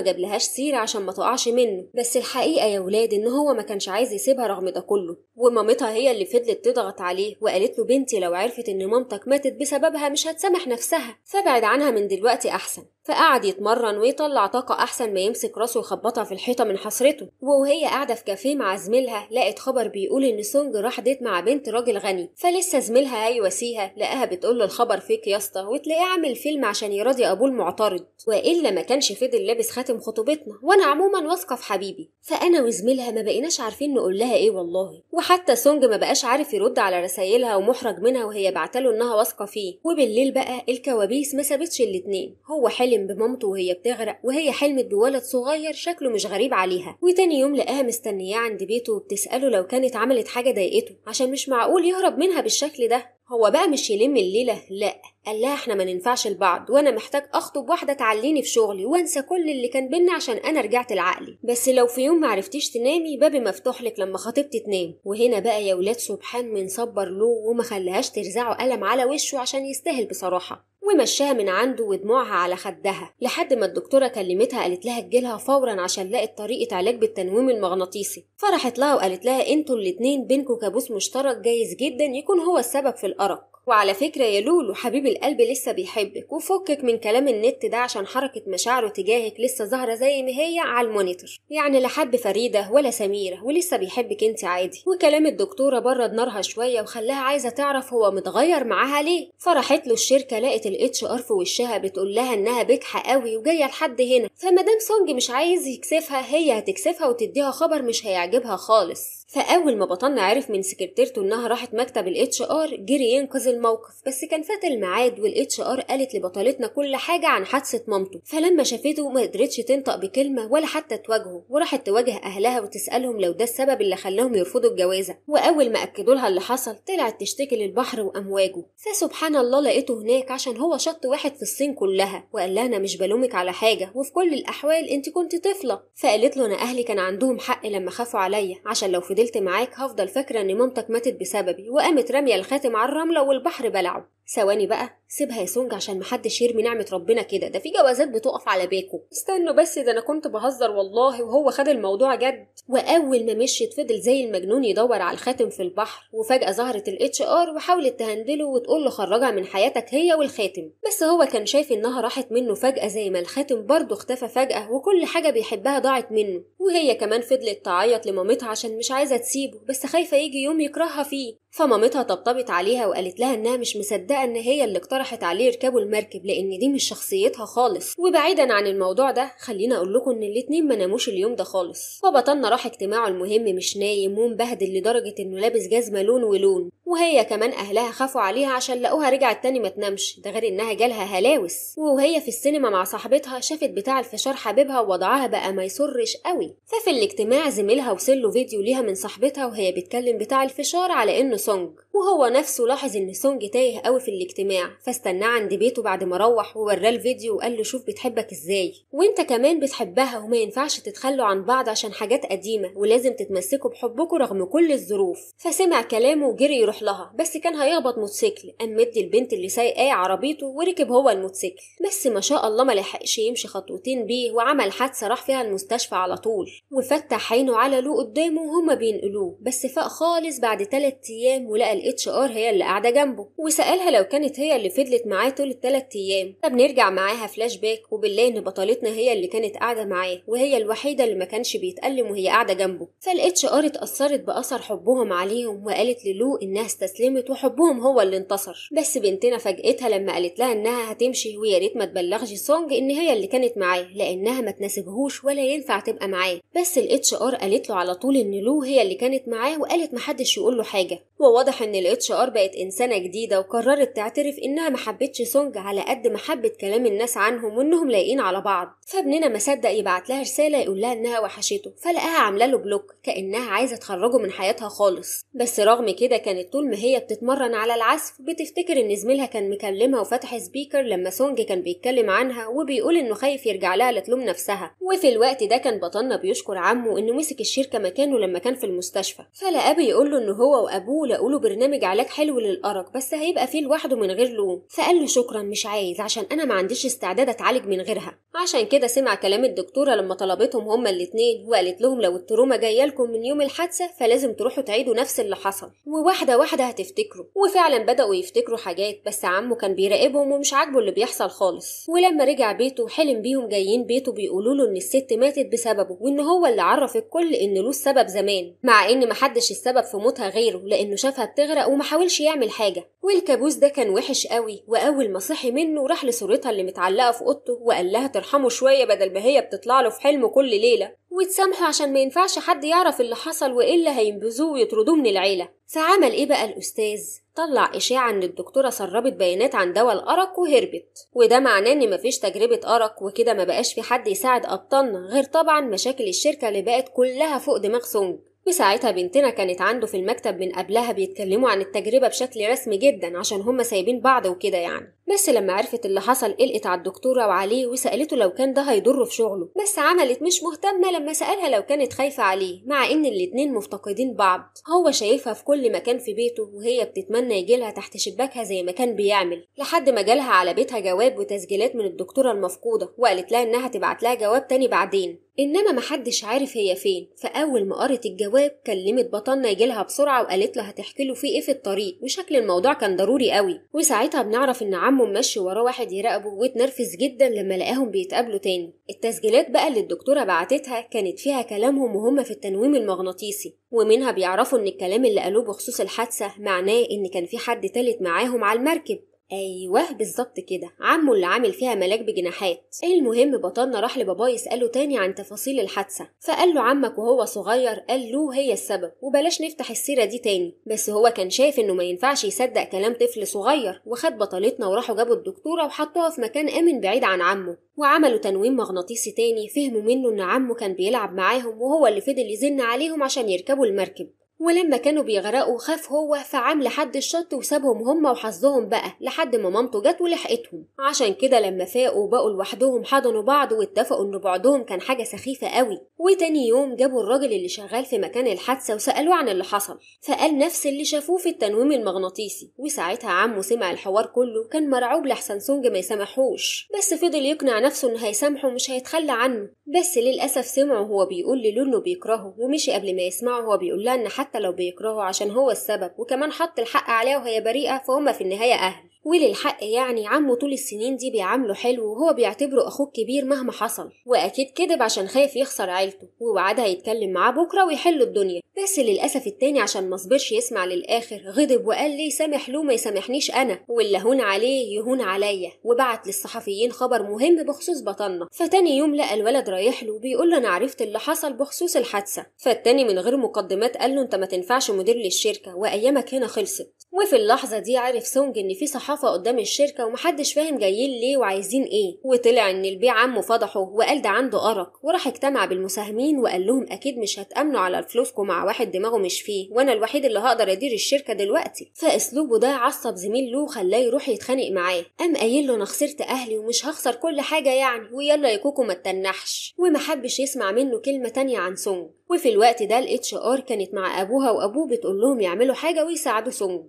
جابلهاش سيرة عشان ما تقعش منه بس الحقيقه يا ولاد ان هو ما كانش عايز يسيبها رغم ده كله ومامتها هي اللي فضلت تضغط عليه وقالت له بنتي لو عرفت ان مامتك ماتت بسببها مش هتسامح نفسها فابعد عنها من دلوقتي احسن فقعد يتمرن ويطلع طاقة أحسن ما يمسك راسه ويخبطها في الحيطة من حسرته وهي قاعدة في كافيه مع زميلها لقت خبر بيقول إن سونج راح ديت مع بنت راجل غني فلسه زميلها هيواسيها لقاها بتقول له الخبر فيك يا اسطى وتلاقيه عامل فيلم عشان يراضي أبوه المعترض وإلا ما كانش مش فضل لابس خاتم خطوبتنا وانا عموما واثقه في حبيبي فانا وزميلها ما بقيناش عارفين نقول لها ايه والله وحتى سونج ما بقاش عارف يرد على رسايلها ومحرج منها وهي بعتله انها واثقه فيه وبالليل بقى الكوابيس ما سابتش الاتنين هو حلم بمامته وهي بتغرق وهي حلمت بولد صغير شكله مش غريب عليها وتاني يوم لقاها مستنياه عند بيته وبتساله لو كانت عملت حاجه ضايقته عشان مش معقول يهرب منها بالشكل ده هو بقى مش يلم الليلة لأ قال لها احنا ما ننفعش لبعض وانا محتاج اخطب واحدة تعليني في شغلي وانسى كل اللي كان بينا عشان انا رجعت لعقلي بس لو في يوم معرفتيش تنامي بابي مفتوح لك لما خطيبتي تنام وهنا بقى يا ولاد سبحان من صبر له وما خلهاش ترزعه قلم على وشه عشان يستاهل بصراحة ومشاها من عنده ودموعها على خدها لحد ما الدكتورة كلمتها قالت لها تجيلها فورا عشان لقت طريقة علاج بالتنويم المغناطيسي فرحت لها وقالت لها انتوا الاتنين بينكوا كابوس مشترك جايز جدا يكون هو السبب في الأرق وعلى فكرة يا لولو حبيب القلب لسه بيحبك وفكك من كلام النت ده عشان حركة مشاعره تجاهك لسه ظاهرة زي ما هي على المونيتور يعني لا حب فريدة ولا سميرة ولسه بيحبك انت عادي وكلام الدكتورة برد نارها شوية وخلاها عايزة تعرف هو متغير معاها ليه فرحت له الشركة لقت الاتش ار في وشها بتقول لها انها بجحة قوي وجاية لحد هنا فمدام سونج مش عايز يكسفها هي هتكسفها وتديها خبر مش هيعجبها خالص فاول ما بطلنا عرف من سكرتيرته انها راحت مكتب الاتش ار جري ينقذ الموقف بس كان فات الميعاد والاتش ار قالت لبطلتنا كل حاجه عن حادثه مامته فلما شافته ما قدرتش تنطق بكلمه ولا حتى تواجهه وراحت تواجه اهلها وتسالهم لو ده السبب اللي خلاهم يرفضوا الجوازه واول ما اكدوا لها اللي حصل طلعت تشتكي للبحر وامواجه فسبحان الله لقيته هناك عشان هو شط واحد في الصين كلها وقال لها انا مش بلومك على حاجه وفي كل الاحوال انت كنت طفله فقالت له انا اهلي كان عندهم حق لما خافوا عليا عشان لو فضلت معاك هفضل فاكره ان مامتك ماتت بسببي وقامت راميه الخاتم على الرمله والبحر البحر بلعه ثواني بقى سيبها يا سونج عشان محدش يرمي نعمة ربنا كده ده في جوازات بتقف على باكو استنوا بس ده انا كنت بهزر والله وهو خد الموضوع جد واول ما مشيت فضل زي المجنون يدور على الخاتم في البحر وفجأة ظهرت الاتش ار وحاولت تهندله وتقول له خرجها من حياتك هي والخاتم بس هو كان شايف انها راحت منه فجأة زي ما الخاتم برضه اختفى فجأة وكل حاجة بيحبها ضاعت منه وهي كمان فضلت تعيط لمامتها عشان مش عايزة تسيبه بس خايفة يجي يوم يكرهها فيه فمامتها طبطبت عليها وقالت لها انها مش مصدقة بقى ان هي اللي اقترحت عليه يركبوا المركب لان دي مش شخصيتها خالص وبعيدا عن الموضوع ده خلينا اقول لكم ان الاتنين ما ناموش اليوم ده خالص وبطلنا راح اجتماعه المهم مش نايم ومبهدل لدرجه انه لابس جزمه لون ولون وهي كمان أهلها خافوا عليها عشان لقوها رجعت تاني ما تنامش ده غير إنها جالها هلاوس وهي في السينما مع صاحبتها شافت بتاع الفشار حبيبها ووضعها بقى ما يسرش قوي ففي الاجتماع زميلها وصل له فيديو ليها من صاحبتها وهي بتكلم بتاع الفشار على إنه سونج وهو نفسه لاحظ إن سونج تايه قوي في الاجتماع فاستناه عند بيته بعد ما روح ووراه الفيديو وقال له شوف بتحبك إزاي وإنت كمان بتحبها وما ينفعش تتخلوا عن بعض عشان حاجات قديمة ولازم تتمسكوا بحبكم رغم كل الظروف فسمع كلامه وجري يروح يروح لها بس كان هيخبط موتوسيكل قام مدي البنت اللي سايقاه عربيته وركب هو الموتوسيكل بس ما شاء الله ما لحقش يمشي خطوتين بيه وعمل حادثه راح فيها المستشفى على طول وفتح عينه على لو قدامه وهما بينقلوه بس فاق خالص بعد ثلاث ايام ولقى الاتش ار هي اللي قاعده جنبه وسالها لو كانت هي اللي فضلت معاه طول الثلاث ايام طب نرجع معاها فلاش باك وبالله ان بطلتنا هي اللي كانت قاعده معاه وهي الوحيده اللي ما كانش بيتألم وهي قاعده جنبه فالاتش ار اتاثرت باثر حبهم عليهم وقالت للو انها استسلمت وحبهم هو اللي انتصر بس بنتنا فاجئتها لما قالت لها انها هتمشي ويا ريت ما تبلغش سونج ان هي اللي كانت معاه لانها ما تناسبهوش ولا ينفع تبقى معاه بس الاتش ار قالت له على طول ان لو هي اللي كانت معاه وقالت محدش يقول له حاجه وواضح ان الاتش ار بقت انسانه جديده وقررت تعترف انها ما حبتش سونج على قد ما حبت كلام الناس عنهم وانهم لايقين على بعض فابننا ما صدق يبعت لها رساله يقول لها انها وحشته فلقاها عامله له بلوك كانها عايزه تخرجه من حياتها خالص بس رغم كده كانت طول ما هي بتتمرن على العزف بتفتكر ان زميلها كان مكلمها وفتح سبيكر لما سونج كان بيتكلم عنها وبيقول انه خايف يرجع لها لتلوم نفسها وفي الوقت ده كان بطلنا بيشكر عمه انه مسك الشركه مكانه لما كان في المستشفى فلقاه بيقول له ان هو وابوه لقوا له برنامج علاج حلو للارق بس هيبقى فيه لوحده من غير لوم فقال له شكرا مش عايز عشان انا ما عنديش استعداد اتعالج من غيرها عشان كده سمع كلام الدكتوره لما طلبتهم هما الاتنين وقالت لهم لو التروما جايه لكم من يوم الحادثه فلازم تروحوا تعيدوا نفس اللي حصل وواحده واحدة هتفتكره وفعلا بدأوا يفتكروا حاجات بس عمه كان بيراقبهم ومش عاجبه اللي بيحصل خالص ولما رجع بيته حلم بيهم جايين بيته بيقولوا له ان الست ماتت بسببه وان هو اللي عرف الكل ان له السبب زمان مع ان محدش السبب في موتها غيره لانه شافها بتغرق ومحاولش يعمل حاجة والكابوس ده كان وحش قوي واول ما صحي منه راح لصورتها اللي متعلقة في اوضته وقال لها ترحمه شوية بدل ما هي بتطلع له في حلمه كل ليلة وتسامحوا عشان ما ينفعش حد يعرف اللي حصل والا هينبذوه ويطردوه من العيله فعمل ايه بقى الاستاذ طلع اشاعه ان الدكتوره سربت بيانات عن دواء الارق وهربت وده معناه ان مفيش تجربه ارق وكده ما بقاش في حد يساعد ابطالنا غير طبعا مشاكل الشركه اللي بقت كلها فوق دماغ سونج وساعتها بنتنا كانت عنده في المكتب من قبلها بيتكلموا عن التجربة بشكل رسمي جدا عشان هما سايبين بعض وكده يعني بس لما عرفت اللي حصل قلقت على الدكتورة وعليه وسألته لو كان ده هيضره في شغله بس عملت مش مهتمة لما سألها لو كانت خايفة عليه مع إن الاتنين مفتقدين بعض هو شايفها في كل مكان في بيته وهي بتتمنى يجيلها تحت شباكها زي ما كان بيعمل لحد ما جالها على بيتها جواب وتسجيلات من الدكتورة المفقودة وقالت لها إنها تبعت لها جواب تاني بعدين انما محدش عارف هي فين فاول ما قرت الجواب كلمت بطلنا يجيلها بسرعه وقالت له هتحكي له فيه ايه في الطريق وشكل الموضوع كان ضروري قوي وساعتها بنعرف ان عم عمه ممشي وراه واحد يراقبه واتنرفز جدا لما لقاهم بيتقابلوا تاني التسجيلات بقى اللي الدكتورة بعتتها كانت فيها كلامهم وهم في التنويم المغناطيسي ومنها بيعرفوا ان الكلام اللي قالوه بخصوص الحادثة معناه ان كان في حد تالت معاهم على المركب ايوه بالظبط كده عمه اللي عامل فيها ملاك بجناحات المهم بطلنا راح لباباه يساله تاني عن تفاصيل الحادثه فقال له عمك وهو صغير قال له هي السبب وبلاش نفتح السيره دي تاني بس هو كان شايف انه ما ينفعش يصدق كلام طفل صغير وخد بطلتنا وراحوا جابوا الدكتوره وحطوها في مكان امن بعيد عن عمه وعملوا تنويم مغناطيسي تاني فهموا منه ان عمه كان بيلعب معاهم وهو اللي فضل يزن عليهم عشان يركبوا المركب ولما كانوا بيغرقوا خاف هو فعام لحد الشط وسابهم هما وحظهم بقى لحد ما مامته جت ولحقتهم عشان كده لما فاقوا وبقوا لوحدهم حضنوا بعض واتفقوا ان بعدهم كان حاجه سخيفه قوي وتاني يوم جابوا الراجل اللي شغال في مكان الحادثه وسالوه عن اللي حصل فقال نفس اللي شافوه في التنويم المغناطيسي وساعتها عمه سمع الحوار كله كان مرعوب لحسن سونج ما يسامحوش بس فضل يقنع نفسه انه هيسامحه مش هيتخلى عنه بس للاسف سمعه وهو بيقول للو انه بيكرهه ومشي قبل ما يسمعه وهو بيقول لها ان حتى لو بيكرهه عشان هو السبب وكمان حط الحق عليها وهي بريئة فهم في النهاية أهل وللحق يعني عمه طول السنين دي بيعامله حلو وهو بيعتبره أخوه الكبير مهما حصل وأكيد كدب عشان خايف يخسر عيلته ووعدها يتكلم معاه بكرة ويحلوا الدنيا بس للأسف التاني عشان مصبرش يسمع للآخر غضب وقال ليه سامح له ما يسامحنيش أنا واللي هون عليه يهون عليا وبعت للصحفيين خبر مهم بخصوص بطلنا فتاني يوم لقى الولد رايح له بيقول له أنا عرفت اللي حصل بخصوص الحادثة فالتاني من غير مقدمات قال له أنت ما تنفعش مدير للشركة وأيامك هنا خلصت وفي اللحظة دي عرف سونج إن في صحافة قدام الشركة ومحدش فاهم جايين ليه وعايزين إيه وطلع إن البيع عمه فضحه وقال ده عنده أرق وراح اجتمع بالمساهمين وقال لهم أكيد مش هتأمنوا على فلوسكم مع واحد دماغه مش فيه وانا الوحيد اللي هقدر ادير الشركه دلوقتي فاسلوبه ده عصب زميل له وخلاه يروح يتخانق معاه قام قايل له انا خسرت اهلي ومش هخسر كل حاجه يعني ويلا يا كوكو ما تنحش ومحبش يسمع منه كلمه تانية عن سونج وفي الوقت ده الاتش ار كانت مع ابوها وابوه بتقول لهم يعملوا حاجه ويساعدوا سونج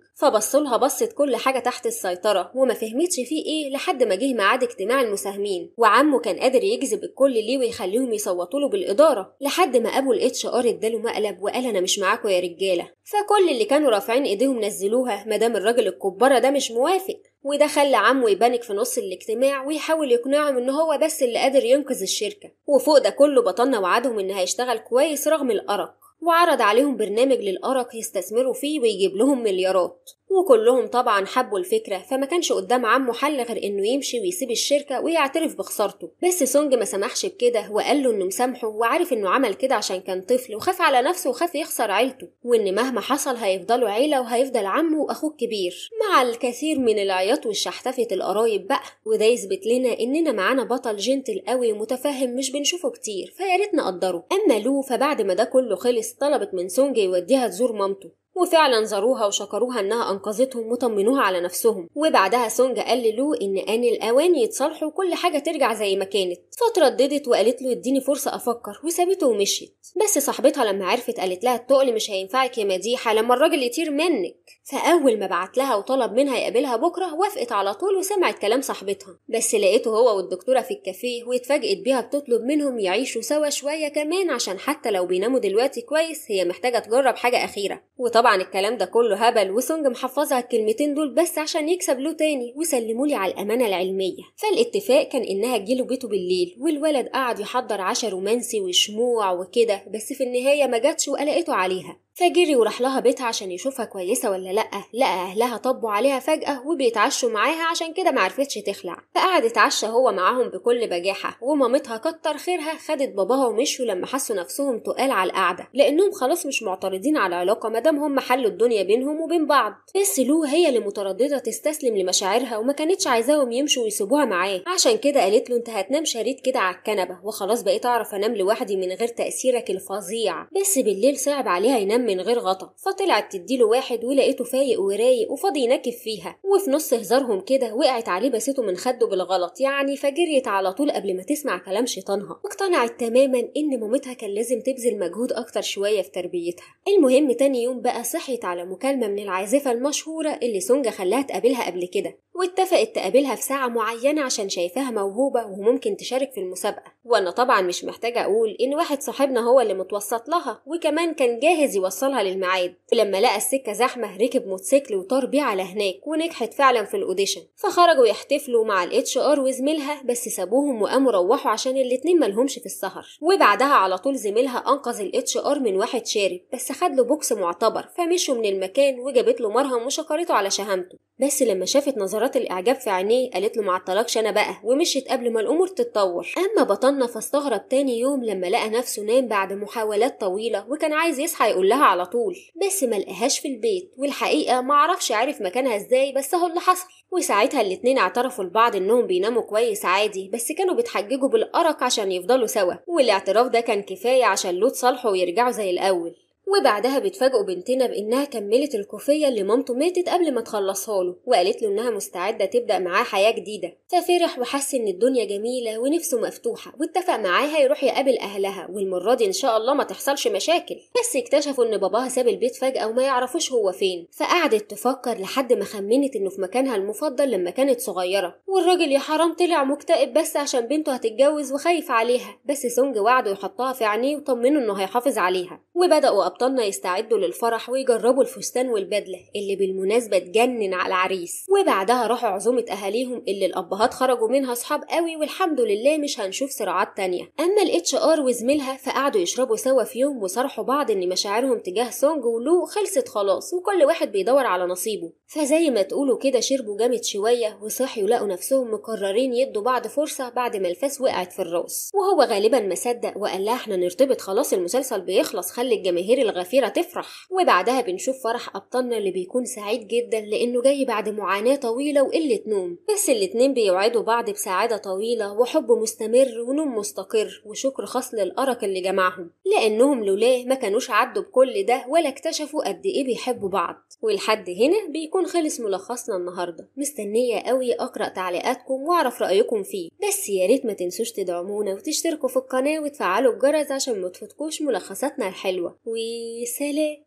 لها بصت كل حاجه تحت السيطره وما فهمتش فيه ايه لحد ما جه ميعاد اجتماع المساهمين وعمه كان قادر يجذب الكل ليه ويخليهم يصوتوا له بالاداره لحد ما ابو الاتش ار اداله مقلب وقال انا مش معاكم يا رجاله فكل اللي كانوا رافعين ايديهم نزلوها ما دام الراجل الكبره ده مش موافق وده خلى عمه يبانك في نص الاجتماع ويحاول يقنعهم ان هو بس اللي قادر ينقذ الشركة وفوق ده كله بطلنا وعدهم ان هيشتغل كويس رغم الأرق وعرض عليهم برنامج للأرق يستثمروا فيه ويجيب لهم مليارات وكلهم طبعا حبوا الفكرة فما كانش قدام عمه حل غير انه يمشي ويسيب الشركة ويعترف بخسارته بس سونج ما سمحش بكده وقال له انه مسامحه وعارف انه عمل كده عشان كان طفل وخاف على نفسه وخاف يخسر عيلته وان مهما حصل هيفضلوا عيلة وهيفضل عمه واخوه الكبير مع الكثير من العياط والشحتفة القرايب بقى وده يثبت لنا اننا معانا بطل جنتل قوي متفاهم مش بنشوفه كتير فياريت نقدره اما لو فبعد ما ده كله خلص طلبت من سونج يوديها تزور مامته وفعلا زاروها وشكروها انها انقذتهم وطمنوها على نفسهم وبعدها سونج قال للو ان ان الاوان يتصالحوا وكل حاجه ترجع زي ما كانت فترددت وقالت له اديني فرصه افكر وسابته ومشيت بس صاحبتها لما عرفت قالت لها التقل مش هينفعك يا مديحه لما الراجل يطير منك فاول ما بعت لها وطلب منها يقابلها بكره وافقت على طول وسمعت كلام صاحبتها بس لقيته هو والدكتوره في الكافيه واتفاجئت بيها بتطلب منهم يعيشوا سوا شويه كمان عشان حتى لو بيناموا دلوقتي كويس هي محتاجه تجرب حاجه اخيره وطبعا طبعا الكلام ده كله هبل وسونج محفظها الكلمتين دول بس عشان يكسب له تاني وسلمولي على الامانه العلميه فالاتفاق كان انها تجيله بيته بالليل والولد قعد يحضر عشا رومانسي وشموع وكده بس في النهايه ما جاتش وقلقته عليها فجري وراح لها بيتها عشان يشوفها كويسة ولا لأ لقى أهلها طبوا عليها فجأة وبيتعشوا معاها عشان كده معرفتش تخلع فقعد اتعشى هو معاهم بكل بجاحة ومامتها كتر خيرها خدت باباها ومشوا لما حسوا نفسهم تقال على القعدة لأنهم خلاص مش معترضين على علاقه ما دام هم حلوا الدنيا بينهم وبين بعض بس لو هي اللي مترددة تستسلم لمشاعرها وما كانتش عايزاهم يمشوا ويسيبوها معاه عشان كده قالت له انت هتنام شريط كده على الكنبة وخلاص بقيت اعرف انام لوحدي من غير تأثيرك الفظيع بس بالليل صعب عليها ينام من غير غطا فطلعت تديله واحد ولقيته فايق ورايق وفاضي ينكف فيها وفي نص هزارهم كده وقعت عليه بسيته من خده بالغلط يعني فجريت على طول قبل ما تسمع كلام شيطانها واقتنعت تماما ان مامتها كان لازم تبذل مجهود اكتر شويه في تربيتها المهم تاني يوم بقى صحيت على مكالمه من العازفه المشهوره اللي سونجا خلاها تقابلها قبل كده واتفقت تقابلها في ساعة معينة عشان شايفاها موهوبة وممكن تشارك في المسابقة وأنا طبعا مش محتاجة أقول إن واحد صاحبنا هو اللي متوسط لها وكمان كان جاهز يوصل وصلها للميعاد ولما لقى السكة زحمة ركب موتوسيكل وطار بيه على هناك ونجحت فعلا في الأوديشن فخرجوا يحتفلوا مع الاتش ار وزميلها بس سابوهم وقاموا روحوا عشان الاتنين مالهمش في السهر وبعدها على طول زميلها أنقذ الاتش ار من واحد شارب بس خد له بوكس معتبر فمشوا من المكان وجابت له مرهم وشكرته على شهامته بس لما شافت نظرات الإعجاب في عينيه قالت له معطلكش أنا بقى ومشيت قبل ما الأمور تتطور أما بطلنا فاستغرب تاني يوم لما لقى نفسه نام بعد محاولات طويلة وكان عايز يصحى يقول لها على طول بس ما لقاهاش في البيت والحقيقة معرفش عارف مكانها إزاي بس هو اللي حصل وساعتها الاتنين اعترفوا لبعض إنهم بيناموا كويس عادي بس كانوا بيتحججوا بالأرق عشان يفضلوا سوا والاعتراف ده كان كفاية عشان لوت صالحه ويرجعوا زي الأول وبعدها بيتفاجئوا بنتنا بإنها كملت الكوفية اللي مامته ماتت قبل ما تخلصها له وقالت له إنها مستعدة تبدأ معاه حياة جديدة ففرح وحس إن الدنيا جميلة ونفسه مفتوحة واتفق معاها يروح يقابل أهلها والمرة دي إن شاء الله ما تحصلش مشاكل بس اكتشفوا إن باباها ساب البيت فجأة وما يعرفوش هو فين فقعدت تفكر لحد ما خمنت إنه في مكانها المفضل لما كانت صغيرة والراجل يا حرام طلع مكتئب بس عشان بنته هتتجوز وخايف عليها بس سونج وعده يحطها في عينيه وطمنه إنه هيحافظ عليها وبدأوا أبطالنا يستعدوا للفرح ويجربوا الفستان والبدلة اللي بالمناسبة تجنن على العريس وبعدها راحوا عزومة أهاليهم اللي الأبهات خرجوا منها صحاب قوي والحمد لله مش هنشوف صراعات تانية أما الاتش ار وزميلها فقعدوا يشربوا سوا في يوم وصرحوا بعض إن مشاعرهم تجاه سونج ولو خلصت خلاص وكل واحد بيدور على نصيبه فزي ما تقولوا كده شربوا جامد شوية وصحيوا لقوا نفسهم مقررين يدوا بعض فرصة بعد ما الفاس وقعت في الراس وهو غالبا ما صدق وقال لها احنا نرتبط خلاص المسلسل بيخلص خلي الجماهير الغفيرة تفرح وبعدها بنشوف فرح أبطالنا اللي بيكون سعيد جدا لأنه جاي بعد معاناة طويلة وقلة نوم بس الاتنين بيوعدوا بعض بسعادة طويلة وحب مستمر ونوم مستقر وشكر خاص للأرق اللي جمعهم لأنهم لولاه ما كانوش عدوا بكل ده ولا اكتشفوا قد إيه بيحبوا بعض ولحد هنا بيكون خلص ملخصنا النهاردة مستنية قوي أقرأ تعليقاتكم وأعرف رأيكم فيه بس يا ريت ما تنسوش تدعمونا وتشتركوا في القناة وتفعلوا الجرس عشان ما تفوتكوش ملخصاتنا الحلوة و 以色列。